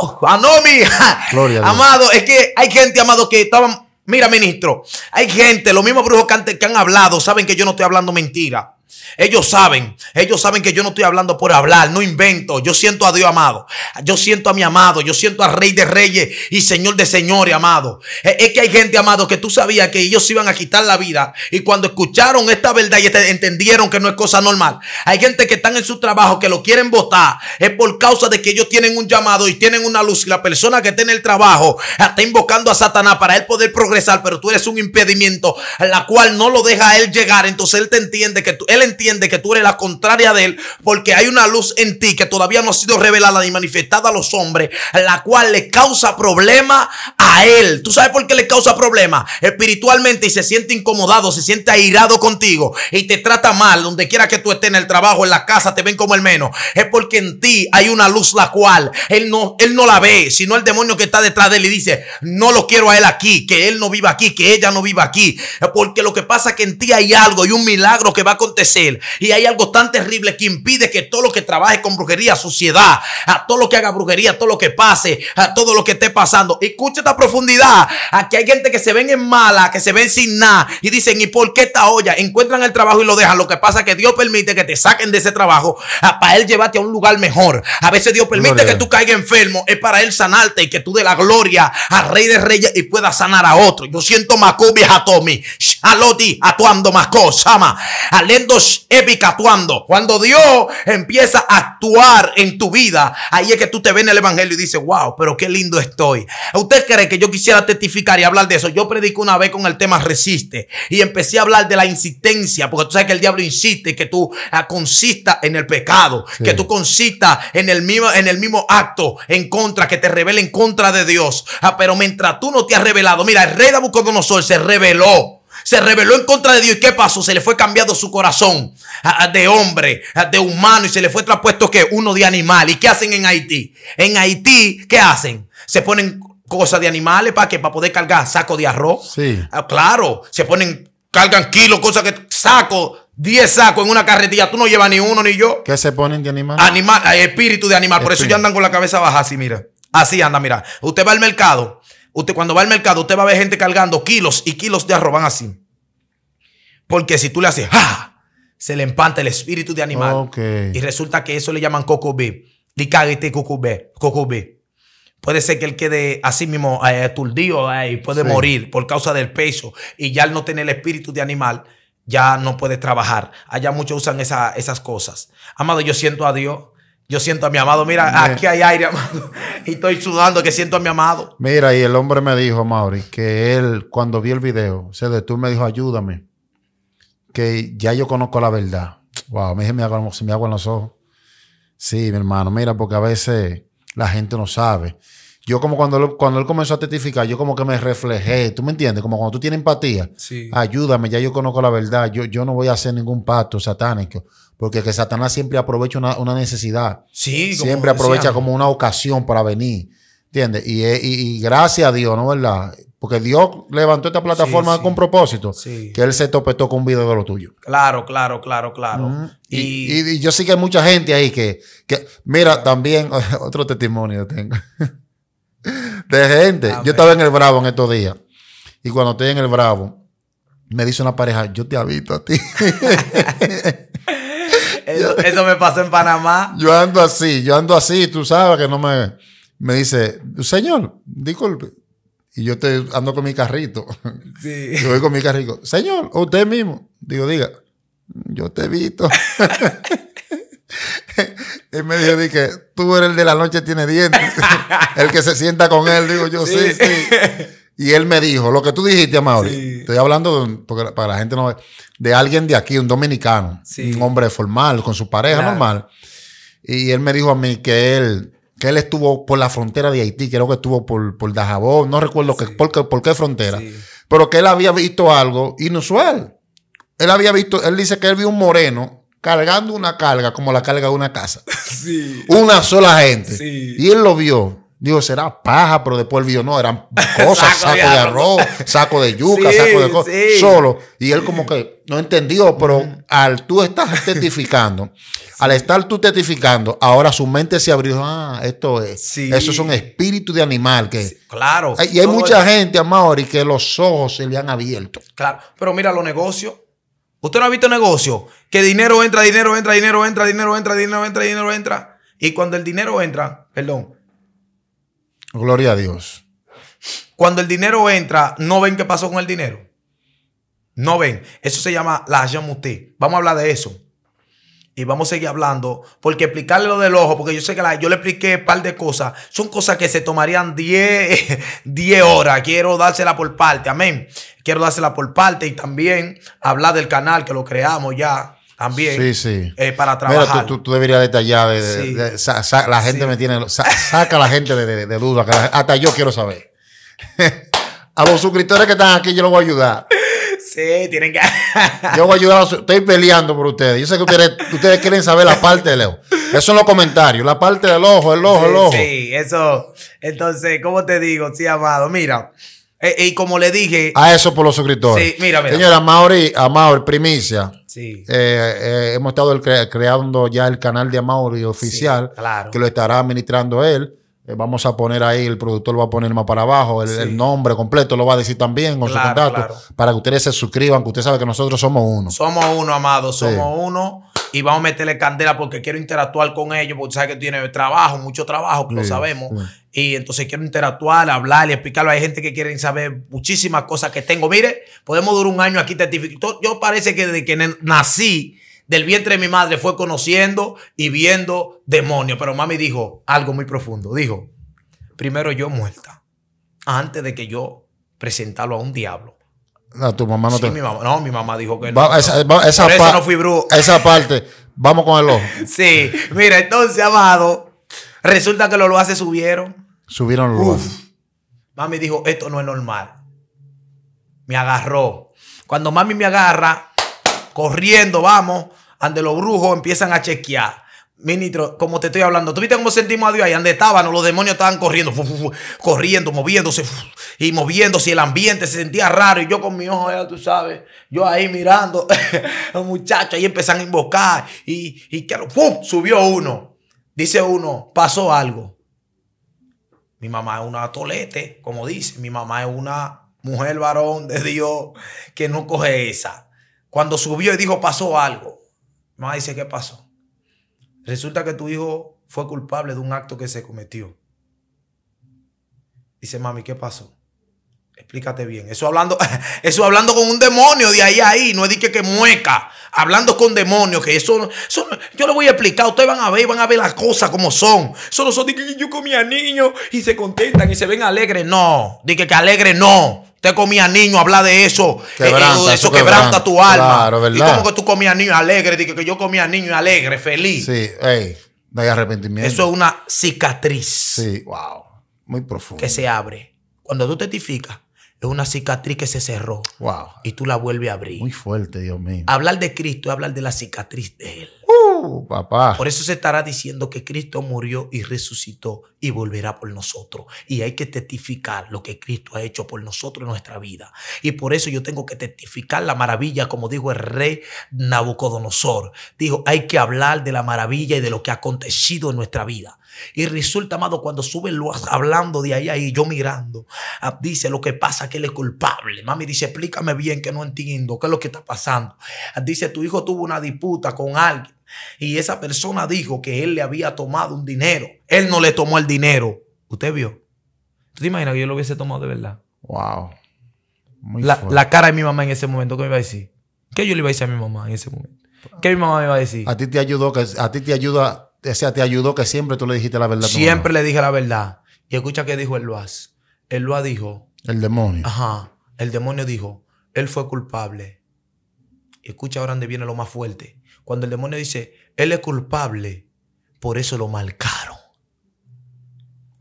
Oh, Anomi, Gloria amado, es que hay gente, amado, que estaban. Mira, ministro, hay gente, los mismos brujos que, han hablado, saben que yo no estoy hablando mentira. Ellos saben, ellos saben que yo no estoy hablando por hablar, no invento. Yo siento a Dios amado, yo siento a mi amado, yo siento a Rey de Reyes y Señor de Señores amado. E, es que hay gente amado que tú sabías que ellos iban a quitar la vida y cuando escucharon esta verdad y este, entendieron que no es cosa normal. Hay gente que están en su trabajo que lo quieren votar, es por causa de que ellos tienen un llamado y tienen una luz. Y la persona que está en el trabajo está invocando a Satanás para él poder progresar, pero tú eres un impedimento, la cual no lo deja a él llegar. Entonces él te entiende que tú, él entiende entiende que tú eres la contraria de él, porque hay una luz en ti que todavía no ha sido revelada ni manifestada a los hombres, la cual le causa problema a él. ¿Tú sabes por qué le causa problema? Espiritualmente y se siente incomodado, se siente airado contigo y te trata mal, donde quiera que tú estés en el trabajo, en la casa, te ven como el menos. Es porque en ti hay una luz la cual él no, él no la ve, sino el demonio que está detrás de él y dice, no lo quiero a él aquí, que él no viva aquí, que ella no viva aquí. Porque lo que pasa es que en ti hay algo y un milagro que va a acontecer y hay algo tan terrible que impide que todo lo que trabaje con brujería, suciedad, a todo lo que haga brujería, todo lo que pase, a todo lo que esté pasando. Escucha esta profundidad. Aquí hay gente que se ven en mala, que se ven sin nada y dicen, ¿y por qué esta olla? Encuentran el trabajo y lo dejan. Lo que pasa es que Dios permite que te saquen de ese trabajo para él llevarte a un lugar mejor. A veces Dios permite que tú caigas enfermo, es para él sanarte y que tú de la gloria al Rey de Reyes y puedas sanar a otro. Yo siento Macobi a Tommy, Shaloti, actuando Macó, Shama, Alendo épica actuando. Cuando Dios empieza a actuar en tu vida, ahí es que tú te ves en el Evangelio y dices, wow, pero qué lindo estoy. ¿Usted cree que yo quisiera testificar y hablar de eso? Yo predico una vez con el tema resiste y empecé a hablar de la insistencia, porque tú sabes que el diablo insiste que tú ah, consistas en el pecado, que tú consistas en el mismo, en el mismo acto en contra, que te revele en contra de Dios. Ah, pero mientras tú no te has revelado, mira, el rey nosotros se reveló se rebeló en contra de Dios. ¿Y qué pasó? Se le fue cambiado su corazón de hombre, de humano, y se le fue traspuesto que uno de animal. ¿Y qué hacen en Haití? En Haití, ¿qué hacen? Se ponen cosas de animales para que para poder cargar saco de arroz. Sí. Ah, claro, se ponen, cargan kilos, cosas que saco 10 sacos en una carretilla, tú no llevas ni uno ni yo. ¿Qué se ponen de animal? Animal, eh, espíritu de animal. Por eso ya andan con la cabeza baja así, mira. Así anda, mira. Usted va al mercado Usted cuando va al mercado, usted va a ver gente cargando kilos y kilos de arroz, así. Porque si tú le haces, ¡ja! Se le empanta el espíritu de animal. Y resulta que eso le llaman coco B. Licáguete coco B. Coco B. Puede ser que él quede así mismo eh, aturdido eh, y puede morir por causa del peso. Y ya no tiene el espíritu de animal, ya no puede trabajar. Allá muchos usan esas cosas. Amado, yo siento a Dios yo siento a mi amado, mira, aquí hay aire, amado. Y estoy sudando que siento a mi amado. Mira, y el hombre me dijo, Mauri, que él, cuando vi el video, se detuvo y me dijo, ayúdame. Que ya yo conozco la verdad. Wow, me dije, me hago en los ojos. Sí, mi hermano, mira, porque a veces la gente no sabe yo como cuando, cuando él comenzó a testificar, yo como que me reflejé, ¿tú me entiendes? Como cuando tú tienes empatía, sí. ayúdame, ya yo conozco la verdad, yo, yo no voy a hacer ningún pacto satánico, porque que Satanás siempre aprovecha una, necesidad, sí, siempre aprovecha como una ocasión para venir, ¿entiendes? Y, gracias a Dios, ¿no verdad? Porque Dios levantó esta plataforma con propósito, que Él se topetó con un video de lo tuyo. Claro, claro, claro, claro. Y, yo sé que hay mucha gente ahí que, que mira, también otro testimonio tengo de gente. Yo estaba en el Bravo en estos días. Y cuando estoy en el Bravo, me dice una pareja, yo te habito a ti. eso, me pasó en Panamá. Yo ando así, yo ando así, tú sabes que no me... Me dice, señor, disculpe. Y yo te ando con mi carrito. Yo voy con mi carrito. Señor, usted mismo. Digo, diga, yo te he visto. y me dijo, dije, tú eres el de la noche tiene dientes. el que se sienta con él, digo yo, sí, Y él me dijo, lo que tú dijiste, Amaury, estoy hablando porque para la gente no de alguien de aquí, un dominicano, un hombre formal, con su pareja normal. Y él me dijo a mí que él, que él estuvo por la frontera de Haití, creo que estuvo por, por Dajabón, no recuerdo que, por, por, qué frontera, pero que él había visto algo inusual. Él había visto, él dice que él vio un moreno cargando una carga como la carga de una casa. Sí. Una sola gente. Y él lo vio. Dijo, será paja, pero después vio, no, eran cosas, saco, de arroz, saco de yuca, saco de cosas, solo. Y él como que no entendió, pero al tú estás testificando, al estar tú testificando, ahora su mente se abrió, ah, esto es, eso es un espíritu de animal. que Claro. Y hay mucha gente, y que los ojos se le han abierto. Claro, pero mira, los negocios Usted no ha visto negocio que dinero entra, dinero entra, dinero entra, dinero entra, dinero entra, dinero entra. Y cuando el dinero entra, perdón. Gloria a Dios. Cuando el dinero entra, no ven qué pasó con el dinero. No ven. Eso se llama la Yamute. Vamos a hablar de eso y vamos a seguir hablando, porque explicarle lo del ojo, porque yo sé que yo le expliqué un par de cosas, son cosas que se tomarían 10, 10 horas, quiero dársela por parte, amén, quiero dársela por parte y también hablar del canal que lo creamos ya, también sí, sí. Eh, para trabajar. Mira, tú, deberías detallar. De, la gente me tiene. saca a la gente de, duda. hasta yo quiero saber. a los suscriptores que están aquí, yo los voy a ayudar. Sí, tienen que. yo voy a ayudar. Estoy peleando por ustedes. Yo sé que ustedes, quieren saber la parte de Leo. Eso en los comentarios. La parte del ojo, el ojo, el ojo. Sí, eso. Entonces, ¿cómo te digo? Sí, amado. Mira. Eh, y como le dije. A eso por los suscriptores. Sí, mira, mira. Señora Amaury, primicia. Sí. Eh, eh, hemos estado creando ya el canal de Amaury oficial. claro. Que lo estará administrando él. Eh, vamos a poner ahí, el productor va a poner más para abajo, el, nombre completo lo va a decir también con su contacto, para que ustedes se suscriban, que usted sabe que nosotros somos uno. Somos uno, amado, somos uno. Y vamos a meterle candela porque quiero interactuar con ellos, porque sabes que tiene trabajo, mucho trabajo, que lo sabemos. Y entonces quiero interactuar, hablar y explicarlo. Hay gente que quiere saber muchísimas cosas que tengo. Mire, podemos durar un año aquí testificando. Yo parece que desde que nací, del vientre de mi madre fue conociendo y viendo demonios. Pero mami dijo algo muy profundo. Dijo, primero yo muerta, antes de que yo presentarlo a un diablo. No, tu mamá no te... Mi mamá, no, mi mamá dijo que no. esa, esa, eso parte. Vamos con el ojo. sí. Mira, entonces, amado, resulta que los lo hace subieron. Subieron los Mami dijo, esto no es normal. Me agarró. Cuando mami me agarra, corriendo, vamos, ande los brujos empiezan a chequear. Ministro, como te estoy hablando, ¿tú viste cómo sentimos a Dios ahí? donde estaban, los demonios estaban corriendo, corriendo, moviéndose y moviéndose, el ambiente se sentía raro. Y yo con mi ojo, ya tú sabes, yo ahí mirando, los muchachos ahí empezaron a invocar y, y claro, subió uno. Dice uno, pasó algo. Mi mamá es una tolete, como dice, mi mamá es una mujer varón de Dios que no coge esa. Cuando subió y dijo, pasó algo Mamá dice, ¿qué pasó? Resulta que tu hijo fue culpable de un acto que se cometió. Dice, mami, ¿qué pasó? Explícate bien. Eso hablando, eso hablando con un demonio de ahí a ahí. No es de que, mueca. Hablando con demonios. Que eso, eso, yo le voy a explicar. Ustedes van a ver, van a ver las cosas como son. Eso no son de que yo comía niño y se contentan y se ven alegres. No. dije que, alegre no. Usted comía niño, habla de eso. Eh, eh, quebranta, eso, quebranta, tu alma. Claro, ¿verdad? ¿Y como que tú comías niño alegre? Dije que, yo comía niño alegre, feliz. Sí, no hay arrepentimiento. Eso es una cicatriz. Sí, wow. Muy profundo. Que se abre. Cuando tú testificas, una cicatriz que se cerró. Wow. Y tú la vuelves a abrir. Muy fuerte, Dios mío. Hablar de Cristo es hablar de la cicatriz de Él. Uh, papá. Por eso se estará diciendo que Cristo murió y resucitó y volverá por nosotros. Y hay que testificar lo que Cristo ha hecho por nosotros en nuestra vida. Y por eso yo tengo que testificar la maravilla, como dijo el rey Nabucodonosor. Dijo, hay que hablar de la maravilla y de lo que ha acontecido en nuestra vida. Y resulta, amado, cuando sube Luas hablando de ahí ahí, yo mirando, ah, dice lo que pasa, que él es culpable. Mami dice, explícame bien que no entiendo, qué es lo que está pasando. Ah, dice, tu hijo tuvo una disputa con alguien. Y esa persona dijo que él le había tomado un dinero. Él no le tomó el dinero. ¿Usted vio? ¿Tú te imaginas que yo lo hubiese tomado de verdad? Wow. la, cara de mi mamá en ese momento, ¿qué me iba a decir? ¿Qué yo le iba a decir a mi mamá en ese momento? ¿Qué mi mamá me iba a decir? A ti te ayudó, que, a ti te ayuda, o sea, te ayudó que siempre tú le dijiste la verdad. Siempre le dije la verdad. Y escucha qué dijo el Loaz. El Loaz dijo. El demonio. Ajá. El demonio dijo, él fue culpable. escucha ahora dónde viene lo más fuerte. Cuando el demonio dice, él es culpable, por eso lo marcaron.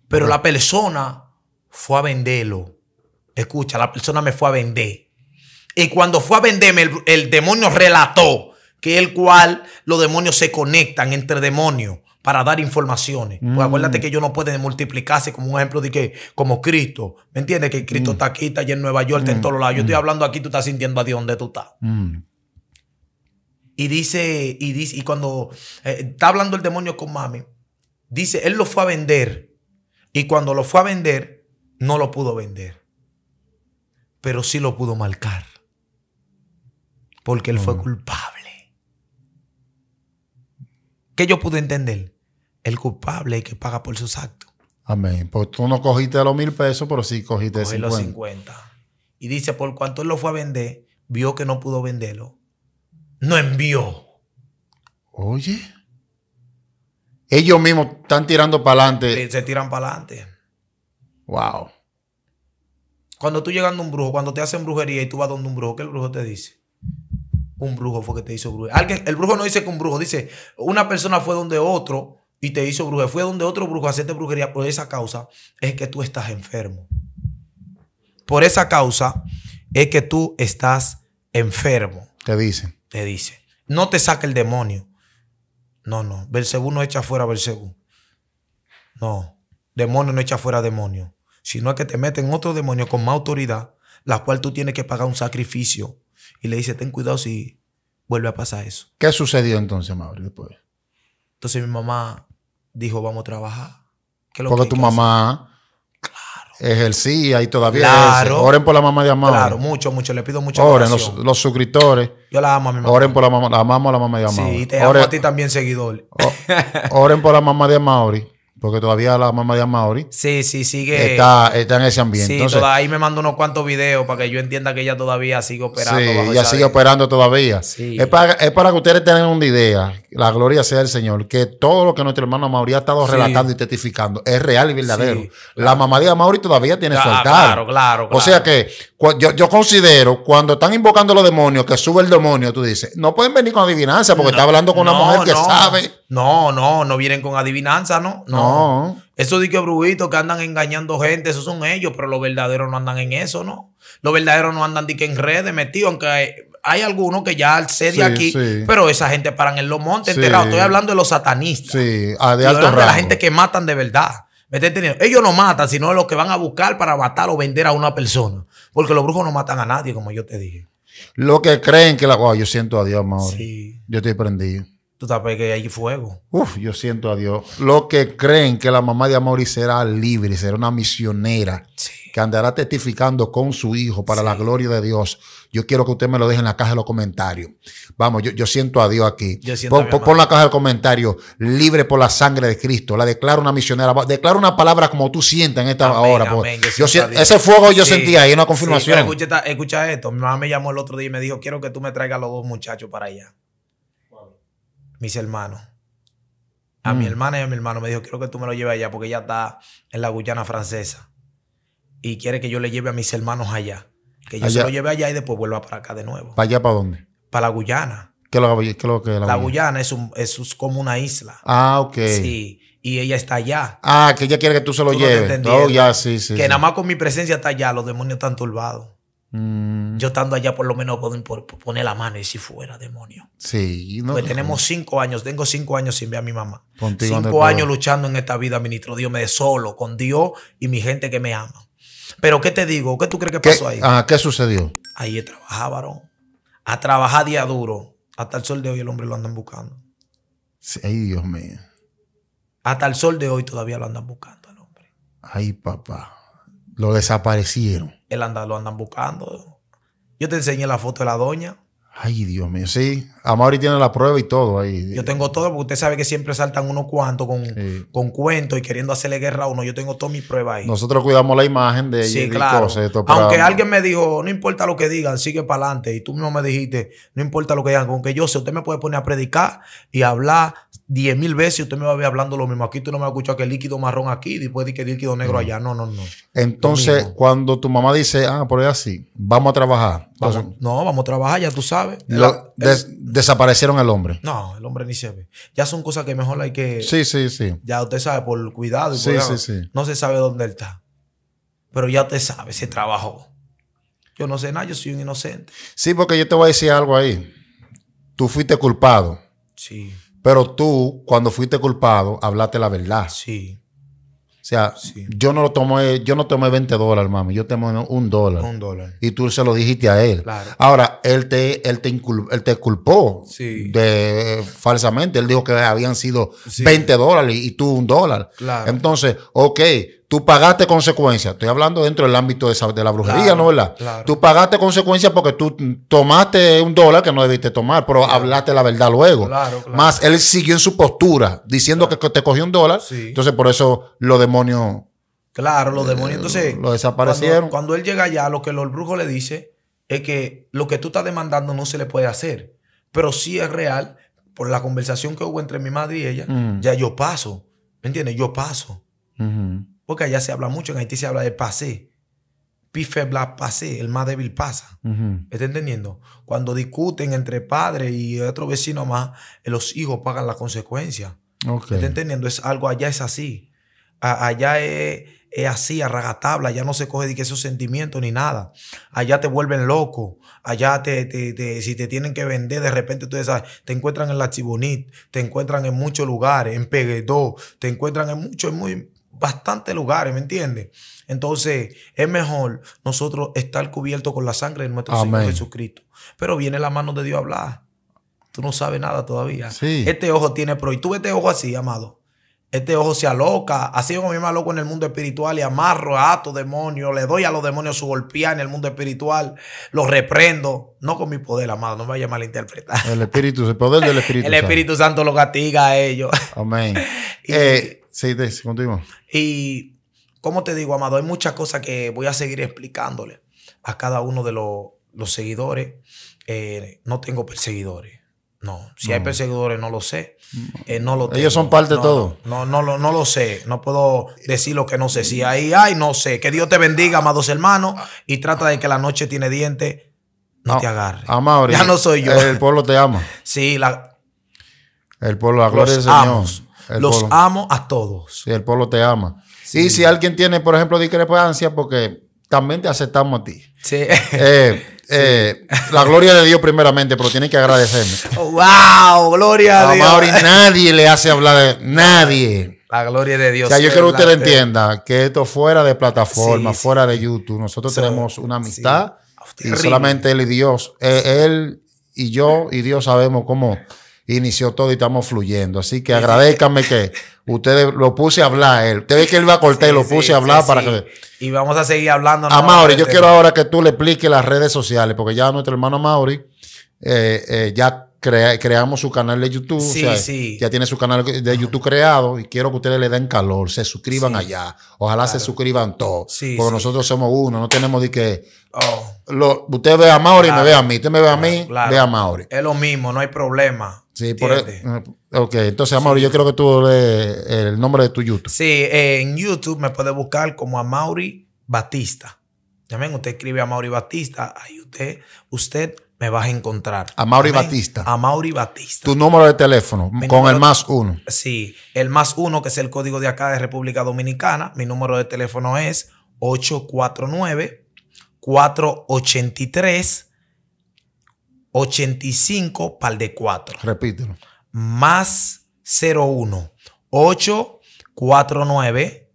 Pero la persona fue a venderlo. Escucha, la persona me fue a vender. Y cuando fue a venderme, el, demonio relató que el cual los demonios se conectan entre demonios para dar informaciones. Pues mm. acuérdate que ellos no pueden multiplicarse como un ejemplo de que, como Cristo, ¿me entiendes? Que Cristo mm. está aquí, está allá en Nueva York, está en mm. todos lados. Yo estoy hablando aquí, tú estás sintiendo a Dios donde tú estás. Y dice, y dice, y cuando eh, está hablando el demonio con mami, dice, él lo fue a vender. Y cuando lo fue a vender, no lo pudo vender. Pero sí lo pudo marcar. Porque él fue mm. culpable. ¿Qué yo pude entender? El culpable es que paga por sus actos. Amén. pues tú no cogiste los mil pesos, pero sí cogiste los 50. Y dice, por cuanto él lo fue a vender, vio que no pudo venderlo no envió. Oye. Ellos mismos están tirando para adelante. Se tiran para adelante. Wow. Cuando tú llegando a un brujo, cuando te hacen brujería y tú vas donde un brujo, ¿qué el brujo te dice? Un brujo fue que te hizo brujería. el brujo no dice que un brujo, dice una persona fue donde otro y te hizo brujería. Fue donde otro brujo hacerte brujería. Por esa causa es que tú estás enfermo. Por esa causa es que tú estás enfermo. Te dicen te dice. No te saca el demonio. No, no. Belcebú no echa fuera a Belcebú. No. Demonio no echa fuera demonio. Sino es que te meten otro demonio con más autoridad, la cual tú tienes que pagar un sacrificio. Y le dice, ten cuidado si vuelve a pasar eso. ¿Qué sucedió entonces, Mauro, después? Entonces mi mamá dijo, vamos a trabajar. ¿Qué Porque tu mamá ejercía y todavía Oren por la mamá de Amado. Claro, mucho, mucho. Le pido mucho Oren, los, suscriptores. Yo la amo a mi mamá. Oren por la mamá. La amamos a la mamá de Amado. Sí, te amo a ti también, seguidor. oren por la mamá de Amaury. Porque todavía la mamá de Maori. Sí, sí, sigue. Está, en ese ambiente. Sí, todavía ahí me manda unos cuantos videos para que yo entienda que ella todavía sigue operando. Sí, ella sigue operando todavía. Es, para, que ustedes tengan una idea, la gloria sea del Señor, que todo lo que nuestro hermano Mauri ha estado relatando y testificando es real y verdadero. La mamá de Maori todavía tiene su altar. Claro, claro, O sea que yo, yo, considero cuando están invocando los demonios, que sube el demonio, tú dices, no pueden venir con adivinanza porque está hablando con una mujer que sabe. No, no, no vienen con adivinanza, ¿no? no eso Esos que brujitos que andan engañando gente, esos son ellos, pero los verdaderos no andan en eso, ¿no? Los verdaderos no andan que en redes metidos, aunque hay, algunos que ya al de aquí, pero esa gente paran en los montes Estoy hablando de los satanistas. de la gente que matan de verdad. ¿Me Ellos no matan, sino los que van a buscar para matar o vender a una persona. Porque los brujos no matan a nadie, como yo te dije. Lo que creen que la. Wow, yo siento a Dios, Mauro. Yo estoy prendido tú que hay fuego. Uf, yo siento a Dios. Los que creen que la mamá de Amaury será libre, será una misionera, que andará testificando con su hijo para la gloria de Dios. Yo quiero que usted me lo deje en la caja de los comentarios. Vamos, yo, siento a Dios aquí. pon, la caja de comentarios, libre por la sangre de Cristo. La declaro una misionera. Declaro una palabra como tú sientas en esta hora. Pues. ese fuego yo sentía sentí ahí, una confirmación. escucha, escucha esto. Mi mamá me llamó el otro día y me dijo, quiero que tú me traigas a los dos muchachos para allá mis hermanos. A mi mm. hermana y a mi hermano me dijo, quiero que tú me lo lleves allá porque ella está en la Guyana francesa. Y quiere que yo le lleve a mis hermanos allá. Que yo se lo lleve allá y después vuelva para acá de nuevo. ¿Para allá para dónde? Para la Guyana. ¿Qué es lo, que es la, la Guyana? es, un, es como una isla. Ah, ok. Sí y ella está allá. Ah, que ella quiere que tú se lo lleves. No, oh, ya, sí, sí. Que nada más con mi presencia está allá, los demonios están turbados. Mm. Yo estando allá por lo menos puedo poner la mano y si fuera demonio. Sí, tenemos cinco años, tengo cinco años sin ver a mi mamá. cinco años luchando en esta vida, ministro Dios, me de solo, con Dios y mi gente que me ama. Pero ¿qué te digo? ¿Qué tú crees que pasó ahí? Ah, ¿Qué sucedió? Ahí trabajaba, varón. A trabajar día duro. Hasta el sol de hoy el hombre lo andan buscando. Sí, Dios mío. Hasta el sol de hoy todavía lo andan buscando al hombre. Ay, papá. Lo desaparecieron. Él anda, lo andan buscando. Yo te enseñé la foto de la doña. Ay, Dios mío, sí. Amaury tiene la prueba y todo ahí. Yo tengo todo, porque usted sabe que siempre saltan unos cuantos con, con cuentos y queriendo hacerle guerra a uno. Yo tengo todas mis pruebas ahí. Nosotros cuidamos la imagen de sí, claro. Aunque alguien me dijo, no importa lo que digan, sigue para adelante. Y tú no me dijiste, no importa lo que digan, aunque yo sé, usted me puede poner a predicar y hablar diez mil veces y usted me va a ver hablando lo mismo. Aquí tú no me vas a escuchar que líquido marrón aquí, después de que el líquido negro mm. allá. No, no, no. Entonces, cuando tu mamá dice, ah, por ahí así, vamos a trabajar. no, vamos a trabajar, ya tú sabes desaparecieron el hombre. No, el hombre ni se ve. Ya son cosas que mejor hay que. Sí, sí, sí. Ya usted sabe, por cuidado sí, sí, sí. No se sabe dónde él está. Pero ya usted sabe, se trabajó. Yo no sé nada, yo soy un inocente. Sí, porque yo te voy a decir algo ahí. Tú fuiste culpado. Sí. Pero tú, cuando fuiste culpado, hablaste la verdad. Sí. O sea, yo no lo tomé, eh, yo no tomé 20 dólares, mami, yo tomé un dólar. Un dólar. Y tú se lo dijiste a él. Ahora, él te, te, culpó de, falsamente. Él dijo que habían sido 20 dólares y, tú un dólar. Entonces, ok, tú pagaste consecuencias. Estoy hablando dentro del ámbito de, la brujería, ¿no ¿no verdad? Tú pagaste consecuencias porque tú tomaste un dólar que no debiste tomar, pero hablaste la verdad luego. Más él siguió en su postura diciendo que te cogió un dólar. Entonces, por eso los demonios. Claro, los eh, demonios. Entonces, lo desaparecieron. Cuando, él llega allá, lo que el brujo le dice es que lo que tú estás demandando no se le puede hacer. Pero sí es real, por la conversación que hubo entre mi madre y ella, mm. ya yo paso. ¿Me entiendes? Yo paso. Porque allá se habla mucho, en Haití se habla de pasé. Pife bla pasé, el más débil pasa. ¿Está entendiendo? Cuando discuten entre padres y otro vecino más, eh, los hijos pagan las consecuencias. Okay. ¿Está entendiendo? Es algo, allá es así. allá es, así, a ragatabla. Allá no se coge de que esos sentimientos ni nada. Allá te vuelven loco. Allá te, si te tienen que vender, de repente tú te encuentran en la Chibonit, te encuentran en muchos lugares, en Peguedó, te encuentran en muchos, en muy, bastantes lugares, ¿me entiendes? Entonces, es mejor nosotros estar cubiertos con la sangre de nuestro Señor Jesucristo. Pero viene la mano de Dios a hablar. Tú no sabes nada todavía. Sí. Este ojo tiene pro. Y tú ves este ojo así, amado. Este ojo se aloca. Así como yo me en el mundo espiritual y amarro, a tu demonio. le doy a los demonios su golpear en el mundo espiritual, los reprendo. No con mi poder, amado, no me vaya a malinterpretar. El espíritu, el poder del Espíritu El Espíritu Santo, lo castiga a ellos. Amén. Eh, Sí, te continúa. Y, como te digo, Amado, hay muchas cosas que voy a seguir explicándole a cada uno de los, seguidores. Eh, no tengo perseguidores. No, si hay perseguidores no lo sé. no eh, lo Ellos son parte de todo. No, no, no, lo sé. No puedo decir lo que no sé. Si ahí hay, no sé. Que Dios te bendiga, amados hermanos, y trata de que la noche tiene dientes, no, ah, te agarre. Amado, ah, ya no soy yo. El pueblo te ama. Sí, la, el pueblo, la gloria del Señor los amo a todos. el pueblo te ama. Sí. Y si alguien tiene, por ejemplo, discrepancia, porque también te aceptamos a ti. Sí. Eh, eh, la gloria de Dios primeramente, pero tiene que agradecerme. Oh, ¡Wow! ¡Gloria a Dios! nadie le hace hablar de... Nadie. La gloria de Dios. O sea, yo quiero que usted entienda que esto fuera de plataforma, fuera de YouTube. Nosotros tenemos una amistad ah, y solamente Él y Dios. Eh, él y yo y Dios sabemos cómo inició todo y estamos fluyendo. Así que agradezcanme que ustedes lo puse a hablar él. Usted ve que él va a cortar y lo puse a hablar para que. Y vamos a seguir hablando. A Mauri, yo este, quiero ahora que tú le expliques las redes sociales, porque ya nuestro hermano Mauri eh, eh, ya creamos su canal de YouTube. Sí, sí. Ya tiene su canal de YouTube creado y quiero que ustedes le den calor, se suscriban allá. Ojalá se suscriban todos. porque nosotros somos uno, no tenemos de que. Oh. usted ve a Mauri y me ve a mí. Usted me ve a mí, ve a Mauri. Es lo mismo, no hay problema. Sí, por e, mm, Ok, entonces, Mauri, yo creo que tú lees el nombre de tu YouTube. Sí, en YouTube me puede buscar como a Mauri Batista. También usted escribe a Mauri Batista, ahí usted, usted me vas a encontrar. A Mauri Batista. A Mauri Batista. Tu número de teléfono, con el más uno. Sí, el más uno, que es el código de acá de República Dominicana. Mi número de teléfono es 849-483. 85 pal de 4. Repítelo. Más 01 849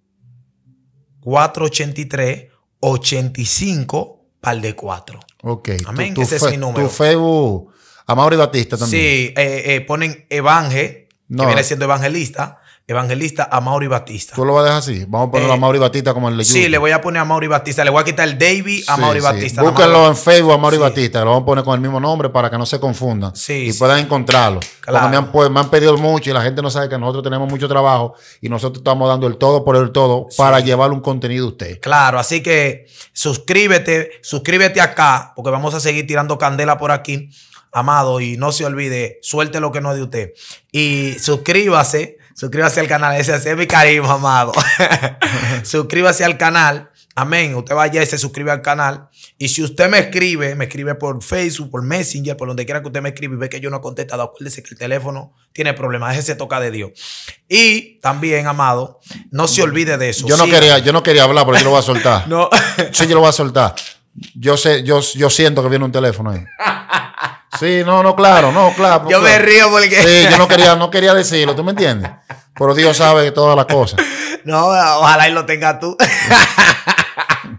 483 85 pal de 4. Ok. Amén. Tu, Ese es mi número. Tu Facebook, uh, Batista también. Sí, eh, eh, ponen Evangel, que viene siendo evangelista. Evangelista a Mauri Batista. ¿Tú lo vas a dejar así? Vamos a poner a eh, Mauri Batista como el de Sí, le voy a poner a Mauri Batista. Le voy a quitar el David a Mauri Batista. Búsquenlo en Facebook a Mauri Batista. Lo vamos a poner con el mismo nombre para que no se confundan. y puedan encontrarlo. Claro. me han, pues, me han, pedido mucho y la gente no sabe que nosotros tenemos mucho trabajo y nosotros estamos dando el todo por el todo para llevarle un contenido a usted. Claro, así que suscríbete, suscríbete acá porque vamos a seguir tirando candela por aquí. Amado, y no se olvide, suelte lo que no es de usted. Y suscríbase Suscríbase al canal. Ese, es mi cariño, amado. Suscríbase al canal. Amén. Usted vaya y se suscribe al canal. Y si usted me escribe, me escribe por Facebook, por Messenger, por donde quiera que usted me escriba y ve que yo no he contestado, acuérdese que el teléfono tiene problemas. Ese se toca de Dios. Y también, amado, no se olvide de eso. Yo no, quería, yo no quería hablar, porque yo lo voy a soltar. no. Sí, yo lo voy a soltar. Yo sé, yo, yo siento que viene un teléfono ahí. Sí, no, no, claro, no, claro. Yo me río porque. Sí, yo no quería, no quería decirlo, ¿tú me entiendes? Pero Dios sabe todas las cosas. No, ojalá y lo tengas tú.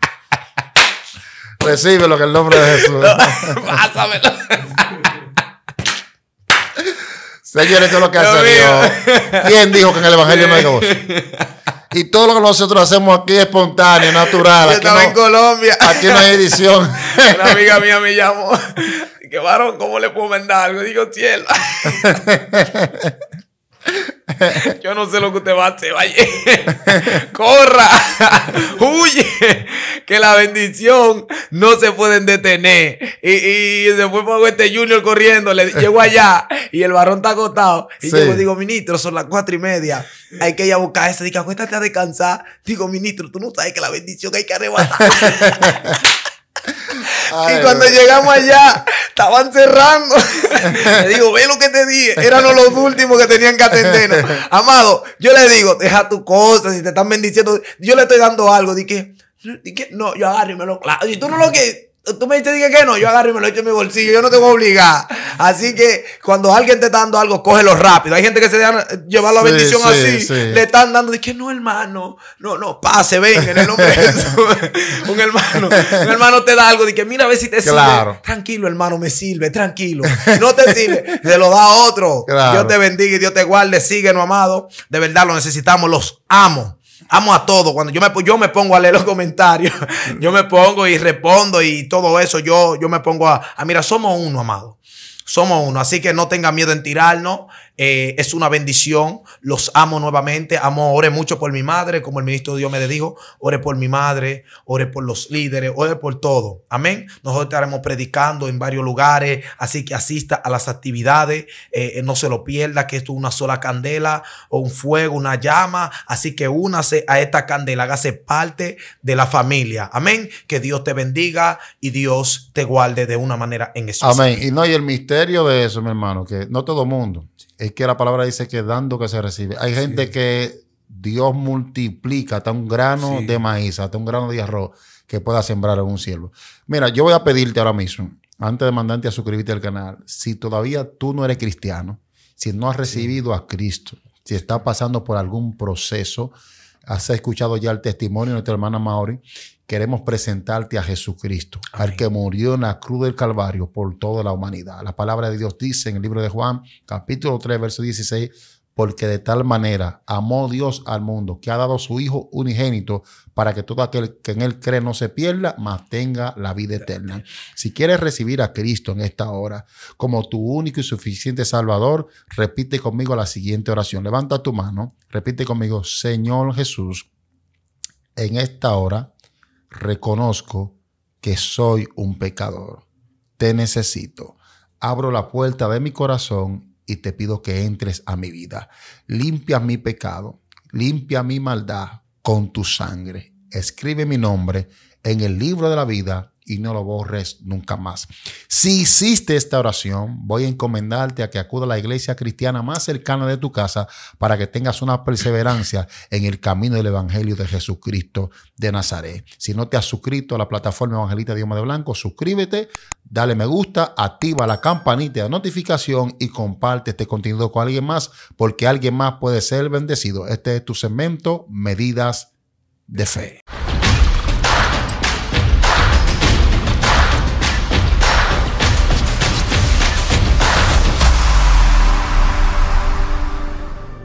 Recibe lo que el nombre de Jesús. pásamelo. Señores, eso es lo que hace Dios. ¿Quién dijo que en el Evangelio no hay dos? Y todo lo que nosotros hacemos aquí es espontáneo, natural. Yo estaba en Colombia. Aquí no hay edición. Una amiga mía me llamó. Que varón, ¿cómo le puedo mandar algo? Digo, cielo. Yo no sé lo que usted va a hacer, vaya. Corra, huye, que la bendición no se pueden detener. Y, después pongo este Junior corriendo, le llegó allá y el varón está agotado. Y yo le digo, ministro, son las cuatro y media. Hay que ir a buscar ese. Digo, acuéstate a descansar. Digo, ministro, tú no sabes que la bendición hay que arrebatar y cuando llegamos allá, estaban cerrando. le digo, ve lo que te dije. eran los últimos que tenían que atender. Amado, yo le digo, deja tu cosas. si te están bendiciendo. Yo le estoy dando algo. Dije, no, yo y me lo... Y tú no lo que tú me dices que no, yo agarro y me lo echo en mi bolsillo, yo no te voy a obligar. Así que cuando alguien te está dando algo, cógelo rápido. Hay gente que se deja llevar la bendición así, le están dando, Dije, que no, hermano, no, no, pase, venga, en el nombre un hermano, un hermano te da algo, Dije: que mira a ver si te sirve. Tranquilo, hermano, me sirve, tranquilo. No te sirve, se lo da otro. Dios te bendiga y Dios te guarde, síguenos, amado. De verdad lo necesitamos, los amo amo a todo. Cuando yo me, yo me pongo a leer los comentarios, yo me pongo y respondo y todo eso, yo, yo me pongo a, a mira, somos uno, amado. Somos uno. Así que no tenga miedo en tirarnos. Eh, es una bendición. Los amo nuevamente. Amo, ore mucho por mi madre, como el ministro Dios me dijo. Ore por mi madre, ore por los líderes, ore por todo. Amén. Nosotros estaremos predicando en varios lugares, así que asista a las actividades. Eh, eh, no se lo pierda, que esto es una sola candela o un fuego, una llama. Así que únase a esta candela, hágase parte de la familia. Amén. Que Dios te bendiga y Dios te guarde de una manera en especial. Amén. Y no, hay el misterio de eso, mi hermano, que no todo mundo es que la palabra dice que dando que se recibe. Hay gente que Dios multiplica hasta un grano de maíz, hasta un grano de arroz que pueda sembrar algún un siervo. Mira, yo voy a pedirte ahora mismo, antes de mandarte a suscribirte al canal, si todavía tú no eres cristiano, si no has recibido a Cristo, si estás pasando por algún proceso, has escuchado ya el testimonio de nuestra hermana Maori. queremos presentarte a Jesucristo, al que murió en la cruz del Calvario por toda la humanidad. La palabra de Dios dice en el libro de Juan, capítulo 3, verso 16, porque de tal manera amó Dios al mundo, que ha dado su Hijo unigénito para que todo aquel que en él cree no se pierda, mantenga la vida eterna. Si quieres recibir a Cristo en esta hora como tu único y suficiente Salvador, repite conmigo la siguiente oración. Levanta tu mano, repite conmigo, Señor Jesús, en esta hora reconozco que soy un pecador. Te necesito. Abro la puerta de mi corazón y te pido que entres a mi vida. Limpia mi pecado, limpia mi maldad con tu sangre escribe mi nombre en el libro de la vida y no lo borres nunca más. Si hiciste esta oración, voy a encomendarte a que acuda a la iglesia cristiana más cercana de tu casa para que tengas una perseverancia en el camino del Evangelio de Jesucristo de Nazaret. Si no te has suscrito a la plataforma Evangelista Dioma de Blanco, suscríbete, dale me gusta, activa la campanita de notificación y comparte este contenido con alguien más porque alguien más puede ser bendecido. Este es tu segmento, medidas de fe.